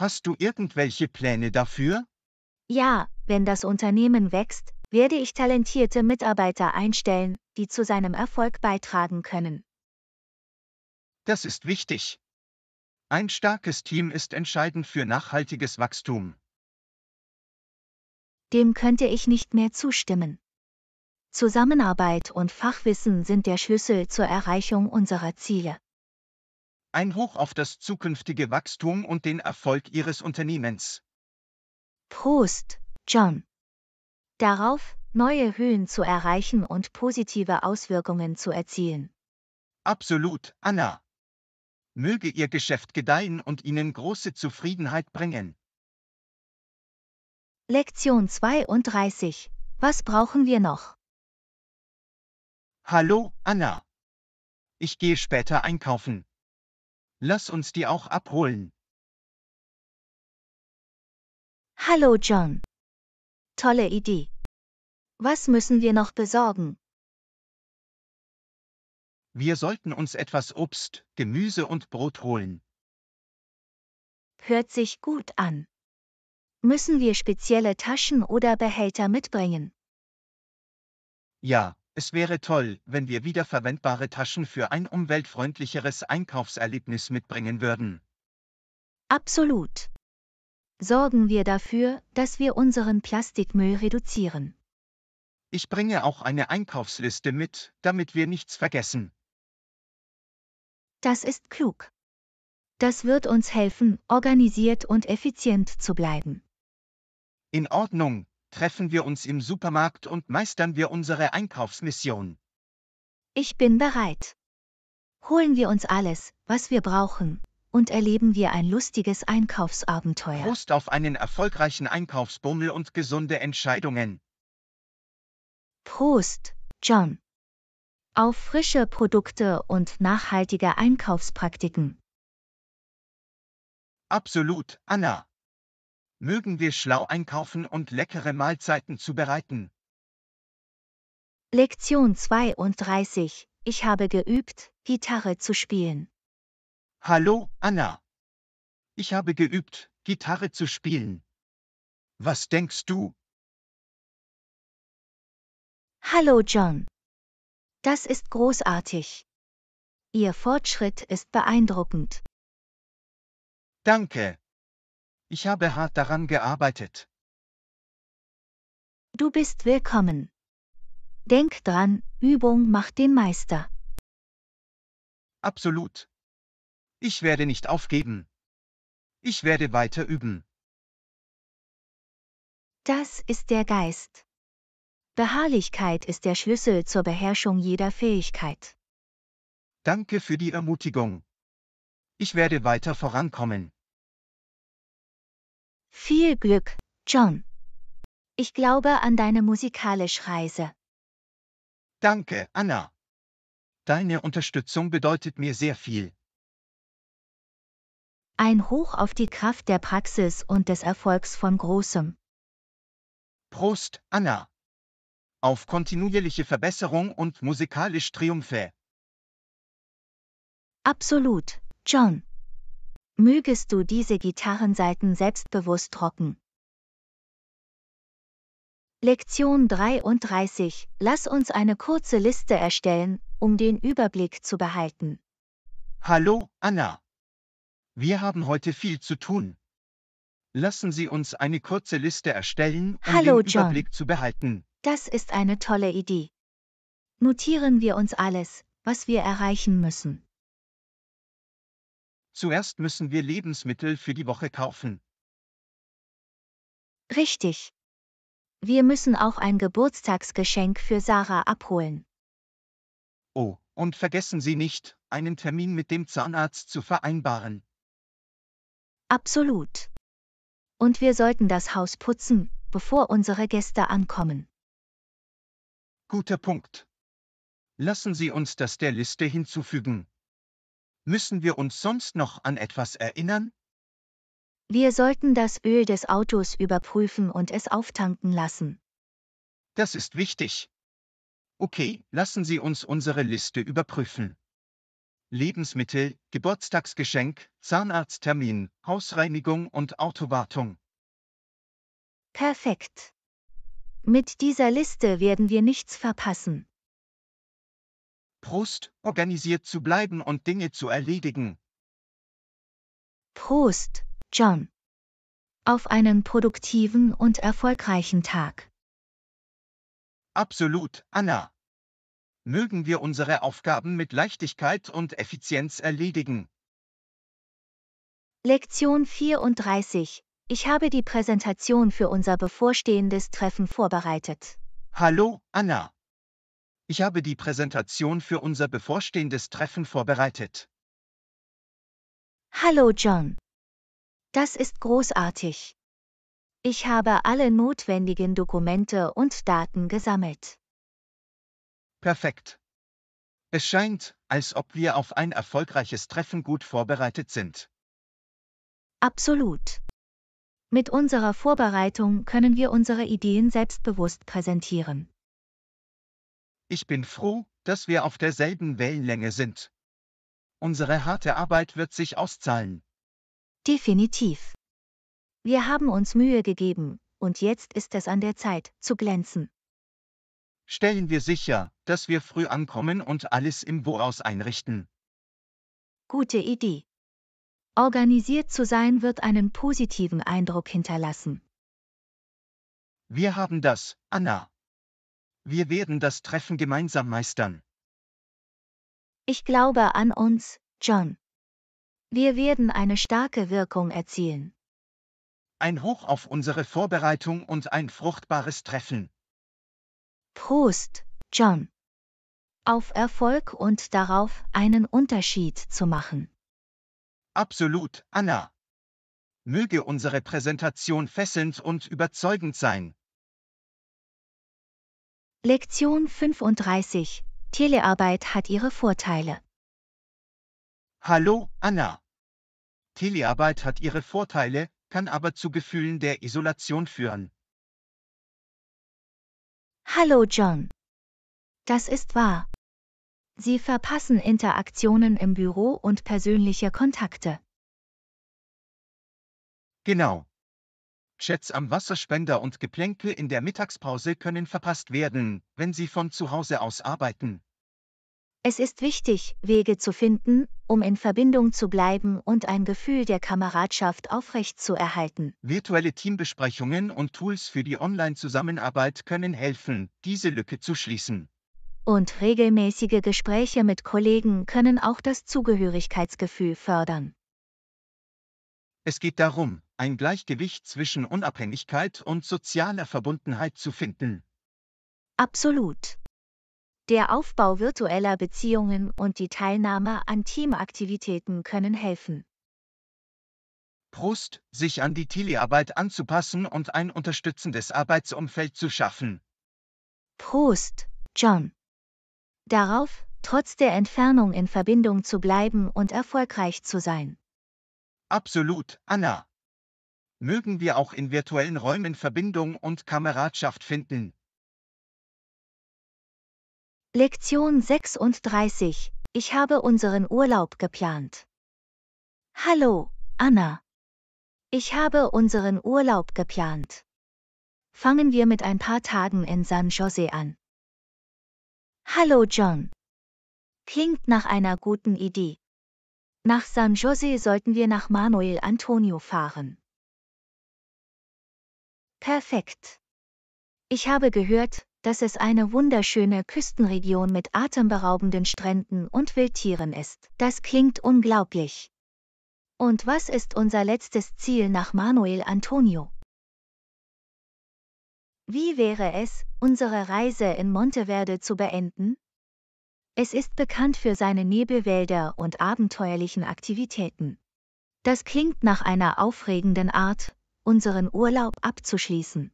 Hast du irgendwelche Pläne dafür? Ja, wenn das Unternehmen wächst, werde ich talentierte Mitarbeiter einstellen, die zu seinem Erfolg beitragen können. Das ist wichtig. Ein starkes Team ist entscheidend für nachhaltiges Wachstum. Dem könnte ich nicht mehr zustimmen. Zusammenarbeit und Fachwissen sind der Schlüssel zur Erreichung unserer Ziele. Ein Hoch auf das zukünftige Wachstum und den Erfolg Ihres Unternehmens. Prost, John. Darauf, neue Höhen zu erreichen und positive Auswirkungen zu erzielen. Absolut, Anna. Möge Ihr Geschäft gedeihen und Ihnen große Zufriedenheit bringen. Lektion 32. Was brauchen wir noch? Hallo, Anna. Ich gehe später einkaufen. Lass uns die auch abholen. Hallo John. Tolle Idee. Was müssen wir noch besorgen? Wir sollten uns etwas Obst, Gemüse und Brot holen. Hört sich gut an. Müssen wir spezielle Taschen oder Behälter mitbringen? Ja, es wäre toll, wenn wir wiederverwendbare Taschen für ein umweltfreundlicheres Einkaufserlebnis mitbringen würden. Absolut. Sorgen wir dafür, dass wir unseren Plastikmüll reduzieren. Ich bringe auch eine Einkaufsliste mit, damit wir nichts vergessen. Das ist klug. Das wird uns helfen, organisiert und effizient zu bleiben. In Ordnung, treffen wir uns im Supermarkt und meistern wir unsere Einkaufsmission. Ich bin bereit. Holen wir uns alles, was wir brauchen, und erleben wir ein lustiges Einkaufsabenteuer. Prost auf einen erfolgreichen Einkaufsbummel und gesunde Entscheidungen. Prost, John. Auf frische Produkte und nachhaltige Einkaufspraktiken. Absolut, Anna mögen wir schlau einkaufen und leckere Mahlzeiten zubereiten. Lektion 32. Ich habe geübt, Gitarre zu spielen. Hallo, Anna. Ich habe geübt, Gitarre zu spielen. Was denkst du? Hallo, John. Das ist großartig. Ihr Fortschritt ist beeindruckend. Danke, ich habe hart daran gearbeitet. Du bist willkommen. Denk dran, Übung macht den Meister. Absolut. Ich werde nicht aufgeben. Ich werde weiter üben. Das ist der Geist. Beharrlichkeit ist der Schlüssel zur Beherrschung jeder Fähigkeit. Danke für die Ermutigung. Ich werde weiter vorankommen. Viel Glück, John. Ich glaube an deine musikalische Reise. Danke, Anna. Deine Unterstützung bedeutet mir sehr viel. Ein Hoch auf die Kraft der Praxis und des Erfolgs von Großem. Prost, Anna. Auf kontinuierliche Verbesserung und musikalisch Triumphe. Absolut, John mögest du diese Gitarrenseiten selbstbewusst rocken. Lektion 33. Lass uns eine kurze Liste erstellen, um den Überblick zu behalten. Hallo, Anna. Wir haben heute viel zu tun. Lassen Sie uns eine kurze Liste erstellen, um Hallo, den John. Überblick zu behalten. Das ist eine tolle Idee. Notieren wir uns alles, was wir erreichen müssen. Zuerst müssen wir Lebensmittel für die Woche kaufen. Richtig. Wir müssen auch ein Geburtstagsgeschenk für Sarah abholen. Oh, und vergessen Sie nicht, einen Termin mit dem Zahnarzt zu vereinbaren. Absolut. Und wir sollten das Haus putzen, bevor unsere Gäste ankommen. Guter Punkt. Lassen Sie uns das der Liste hinzufügen. Müssen wir uns sonst noch an etwas erinnern? Wir sollten das Öl des Autos überprüfen und es auftanken lassen. Das ist wichtig. Okay, lassen Sie uns unsere Liste überprüfen. Lebensmittel, Geburtstagsgeschenk, Zahnarzttermin, Hausreinigung und Autowartung. Perfekt. Mit dieser Liste werden wir nichts verpassen. Prost, organisiert zu bleiben und Dinge zu erledigen. Prost, John. Auf einen produktiven und erfolgreichen Tag. Absolut, Anna. Mögen wir unsere Aufgaben mit Leichtigkeit und Effizienz erledigen. Lektion 34. Ich habe die Präsentation für unser bevorstehendes Treffen vorbereitet. Hallo, Anna. Ich habe die Präsentation für unser bevorstehendes Treffen vorbereitet. Hallo John. Das ist großartig. Ich habe alle notwendigen Dokumente und Daten gesammelt. Perfekt. Es scheint, als ob wir auf ein erfolgreiches Treffen gut vorbereitet sind. Absolut. Mit unserer Vorbereitung können wir unsere Ideen selbstbewusst präsentieren. Ich bin froh, dass wir auf derselben Wellenlänge sind. Unsere harte Arbeit wird sich auszahlen. Definitiv. Wir haben uns Mühe gegeben, und jetzt ist es an der Zeit, zu glänzen. Stellen wir sicher, dass wir früh ankommen und alles im Voraus einrichten. Gute Idee. Organisiert zu sein wird einen positiven Eindruck hinterlassen. Wir haben das, Anna. Wir werden das Treffen gemeinsam meistern. Ich glaube an uns, John. Wir werden eine starke Wirkung erzielen. Ein Hoch auf unsere Vorbereitung und ein fruchtbares Treffen. Prost, John. Auf Erfolg und darauf, einen Unterschied zu machen. Absolut, Anna. Möge unsere Präsentation fesselnd und überzeugend sein. Lektion 35. Telearbeit hat ihre Vorteile. Hallo, Anna. Telearbeit hat ihre Vorteile, kann aber zu Gefühlen der Isolation führen. Hallo, John. Das ist wahr. Sie verpassen Interaktionen im Büro und persönliche Kontakte. Genau. Chats am Wasserspender und Geplänkel in der Mittagspause können verpasst werden, wenn Sie von zu Hause aus arbeiten. Es ist wichtig, Wege zu finden, um in Verbindung zu bleiben und ein Gefühl der Kameradschaft aufrechtzuerhalten. Virtuelle Teambesprechungen und Tools für die Online-Zusammenarbeit können helfen, diese Lücke zu schließen. Und regelmäßige Gespräche mit Kollegen können auch das Zugehörigkeitsgefühl fördern. Es geht darum, ein Gleichgewicht zwischen Unabhängigkeit und sozialer Verbundenheit zu finden. Absolut. Der Aufbau virtueller Beziehungen und die Teilnahme an Teamaktivitäten können helfen. Prost, sich an die Telearbeit anzupassen und ein unterstützendes Arbeitsumfeld zu schaffen. Prost, John. Darauf, trotz der Entfernung in Verbindung zu bleiben und erfolgreich zu sein. Absolut, Anna mögen wir auch in virtuellen Räumen Verbindung und Kameradschaft finden. Lektion 36. Ich habe unseren Urlaub geplant. Hallo, Anna. Ich habe unseren Urlaub geplant. Fangen wir mit ein paar Tagen in San Jose an. Hallo, John. Klingt nach einer guten Idee. Nach San Jose sollten wir nach Manuel Antonio fahren. Perfekt. Ich habe gehört, dass es eine wunderschöne Küstenregion mit atemberaubenden Stränden und Wildtieren ist. Das klingt unglaublich. Und was ist unser letztes Ziel nach Manuel Antonio? Wie wäre es, unsere Reise in Monteverde zu beenden? Es ist bekannt für seine Nebelwälder und abenteuerlichen Aktivitäten. Das klingt nach einer aufregenden Art, unseren Urlaub abzuschließen.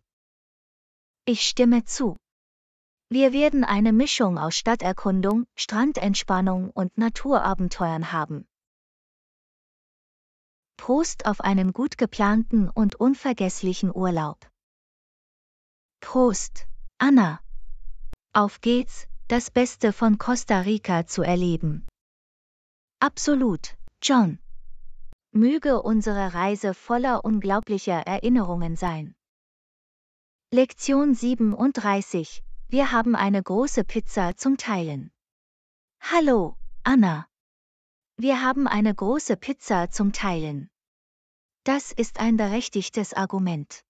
Ich stimme zu. Wir werden eine Mischung aus Stadterkundung, Strandentspannung und Naturabenteuern haben. Prost auf einen gut geplanten und unvergesslichen Urlaub. Prost, Anna. Auf geht's, das Beste von Costa Rica zu erleben. Absolut, John. Möge unsere Reise voller unglaublicher Erinnerungen sein. Lektion 37. Wir haben eine große Pizza zum Teilen. Hallo, Anna. Wir haben eine große Pizza zum Teilen. Das ist ein berechtigtes Argument.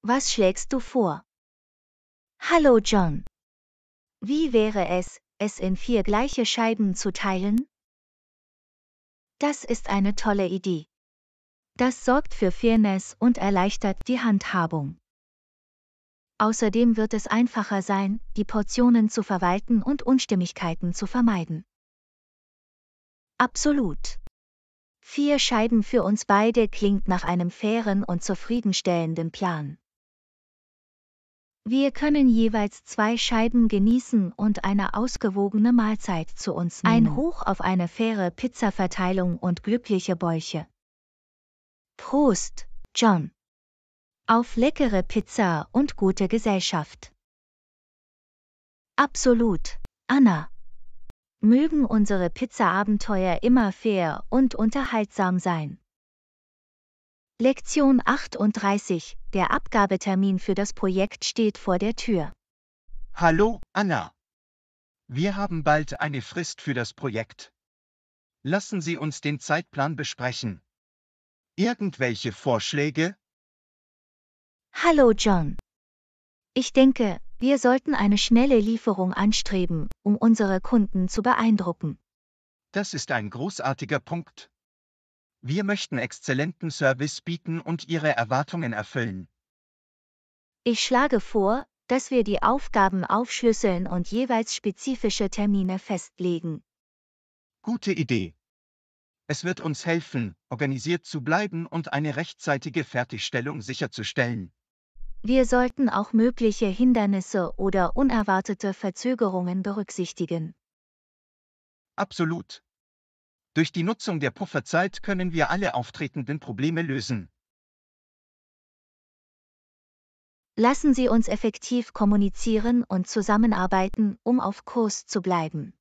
Was schlägst du vor? Hallo, John. Wie wäre es, es in vier gleiche Scheiben zu teilen? Das ist eine tolle Idee. Das sorgt für Fairness und erleichtert die Handhabung. Außerdem wird es einfacher sein, die Portionen zu verwalten und Unstimmigkeiten zu vermeiden. Absolut. Vier Scheiben für uns beide klingt nach einem fairen und zufriedenstellenden Plan. Wir können jeweils zwei Scheiben genießen und eine ausgewogene Mahlzeit zu uns nehmen. Ein Hoch auf eine faire Pizzaverteilung und glückliche Bäuche. Prost, John. Auf leckere Pizza und gute Gesellschaft. Absolut, Anna. Mögen unsere Pizza-Abenteuer immer fair und unterhaltsam sein. Lektion 38. Der Abgabetermin für das Projekt steht vor der Tür. Hallo, Anna. Wir haben bald eine Frist für das Projekt. Lassen Sie uns den Zeitplan besprechen. Irgendwelche Vorschläge? Hallo, John. Ich denke, wir sollten eine schnelle Lieferung anstreben, um unsere Kunden zu beeindrucken. Das ist ein großartiger Punkt. Wir möchten exzellenten Service bieten und Ihre Erwartungen erfüllen. Ich schlage vor, dass wir die Aufgaben aufschlüsseln und jeweils spezifische Termine festlegen. Gute Idee. Es wird uns helfen, organisiert zu bleiben und eine rechtzeitige Fertigstellung sicherzustellen. Wir sollten auch mögliche Hindernisse oder unerwartete Verzögerungen berücksichtigen. Absolut. Durch die Nutzung der Pufferzeit können wir alle auftretenden Probleme lösen. Lassen Sie uns effektiv kommunizieren und zusammenarbeiten, um auf Kurs zu bleiben.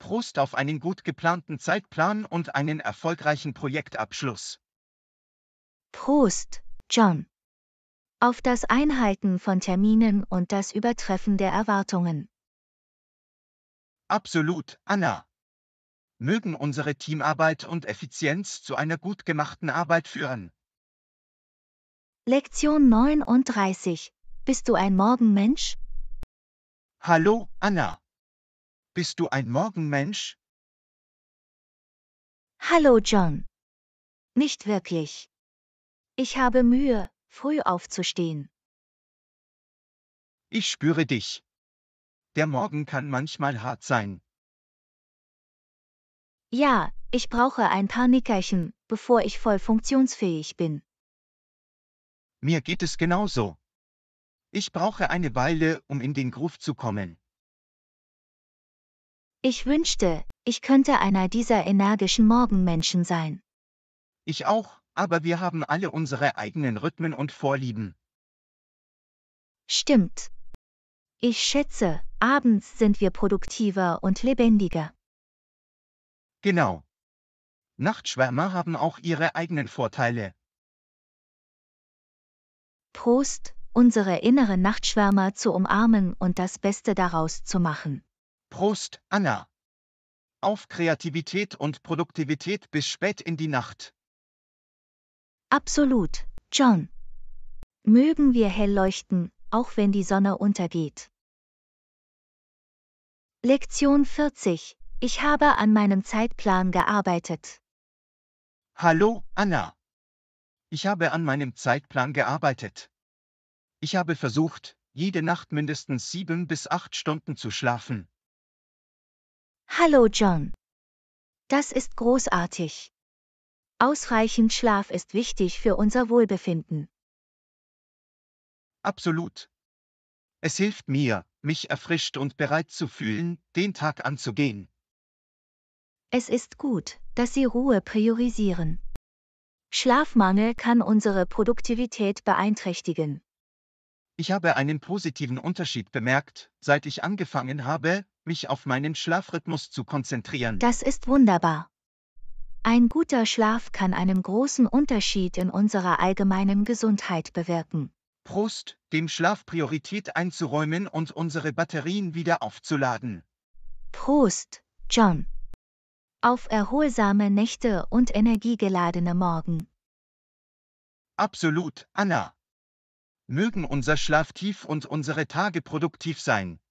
Prost auf einen gut geplanten Zeitplan und einen erfolgreichen Projektabschluss. Prost, John. Auf das Einhalten von Terminen und das Übertreffen der Erwartungen. Absolut, Anna mögen unsere Teamarbeit und Effizienz zu einer gut gemachten Arbeit führen. Lektion 39. Bist du ein Morgenmensch? Hallo, Anna. Bist du ein Morgenmensch? Hallo, John. Nicht wirklich. Ich habe Mühe, früh aufzustehen. Ich spüre dich. Der Morgen kann manchmal hart sein. Ja, ich brauche ein paar Nickerchen, bevor ich voll funktionsfähig bin. Mir geht es genauso. Ich brauche eine Weile, um in den Groove zu kommen. Ich wünschte, ich könnte einer dieser energischen Morgenmenschen sein. Ich auch, aber wir haben alle unsere eigenen Rhythmen und Vorlieben. Stimmt. Ich schätze, abends sind wir produktiver und lebendiger. Genau. Nachtschwärmer haben auch ihre eigenen Vorteile. Prost, unsere inneren Nachtschwärmer zu umarmen und das Beste daraus zu machen. Prost, Anna. Auf Kreativität und Produktivität bis spät in die Nacht. Absolut, John. Mögen wir hell leuchten, auch wenn die Sonne untergeht. Lektion 40 ich habe an meinem Zeitplan gearbeitet. Hallo, Anna. Ich habe an meinem Zeitplan gearbeitet. Ich habe versucht, jede Nacht mindestens sieben bis acht Stunden zu schlafen. Hallo, John. Das ist großartig. Ausreichend Schlaf ist wichtig für unser Wohlbefinden. Absolut. Es hilft mir, mich erfrischt und bereit zu fühlen, den Tag anzugehen. Es ist gut, dass Sie Ruhe priorisieren. Schlafmangel kann unsere Produktivität beeinträchtigen. Ich habe einen positiven Unterschied bemerkt, seit ich angefangen habe, mich auf meinen Schlafrhythmus zu konzentrieren. Das ist wunderbar. Ein guter Schlaf kann einen großen Unterschied in unserer allgemeinen Gesundheit bewirken. Prost, dem Schlaf Priorität einzuräumen und unsere Batterien wieder aufzuladen. Prost, John auf erholsame Nächte und energiegeladene Morgen. Absolut, Anna. Mögen unser Schlaf tief und unsere Tage produktiv sein.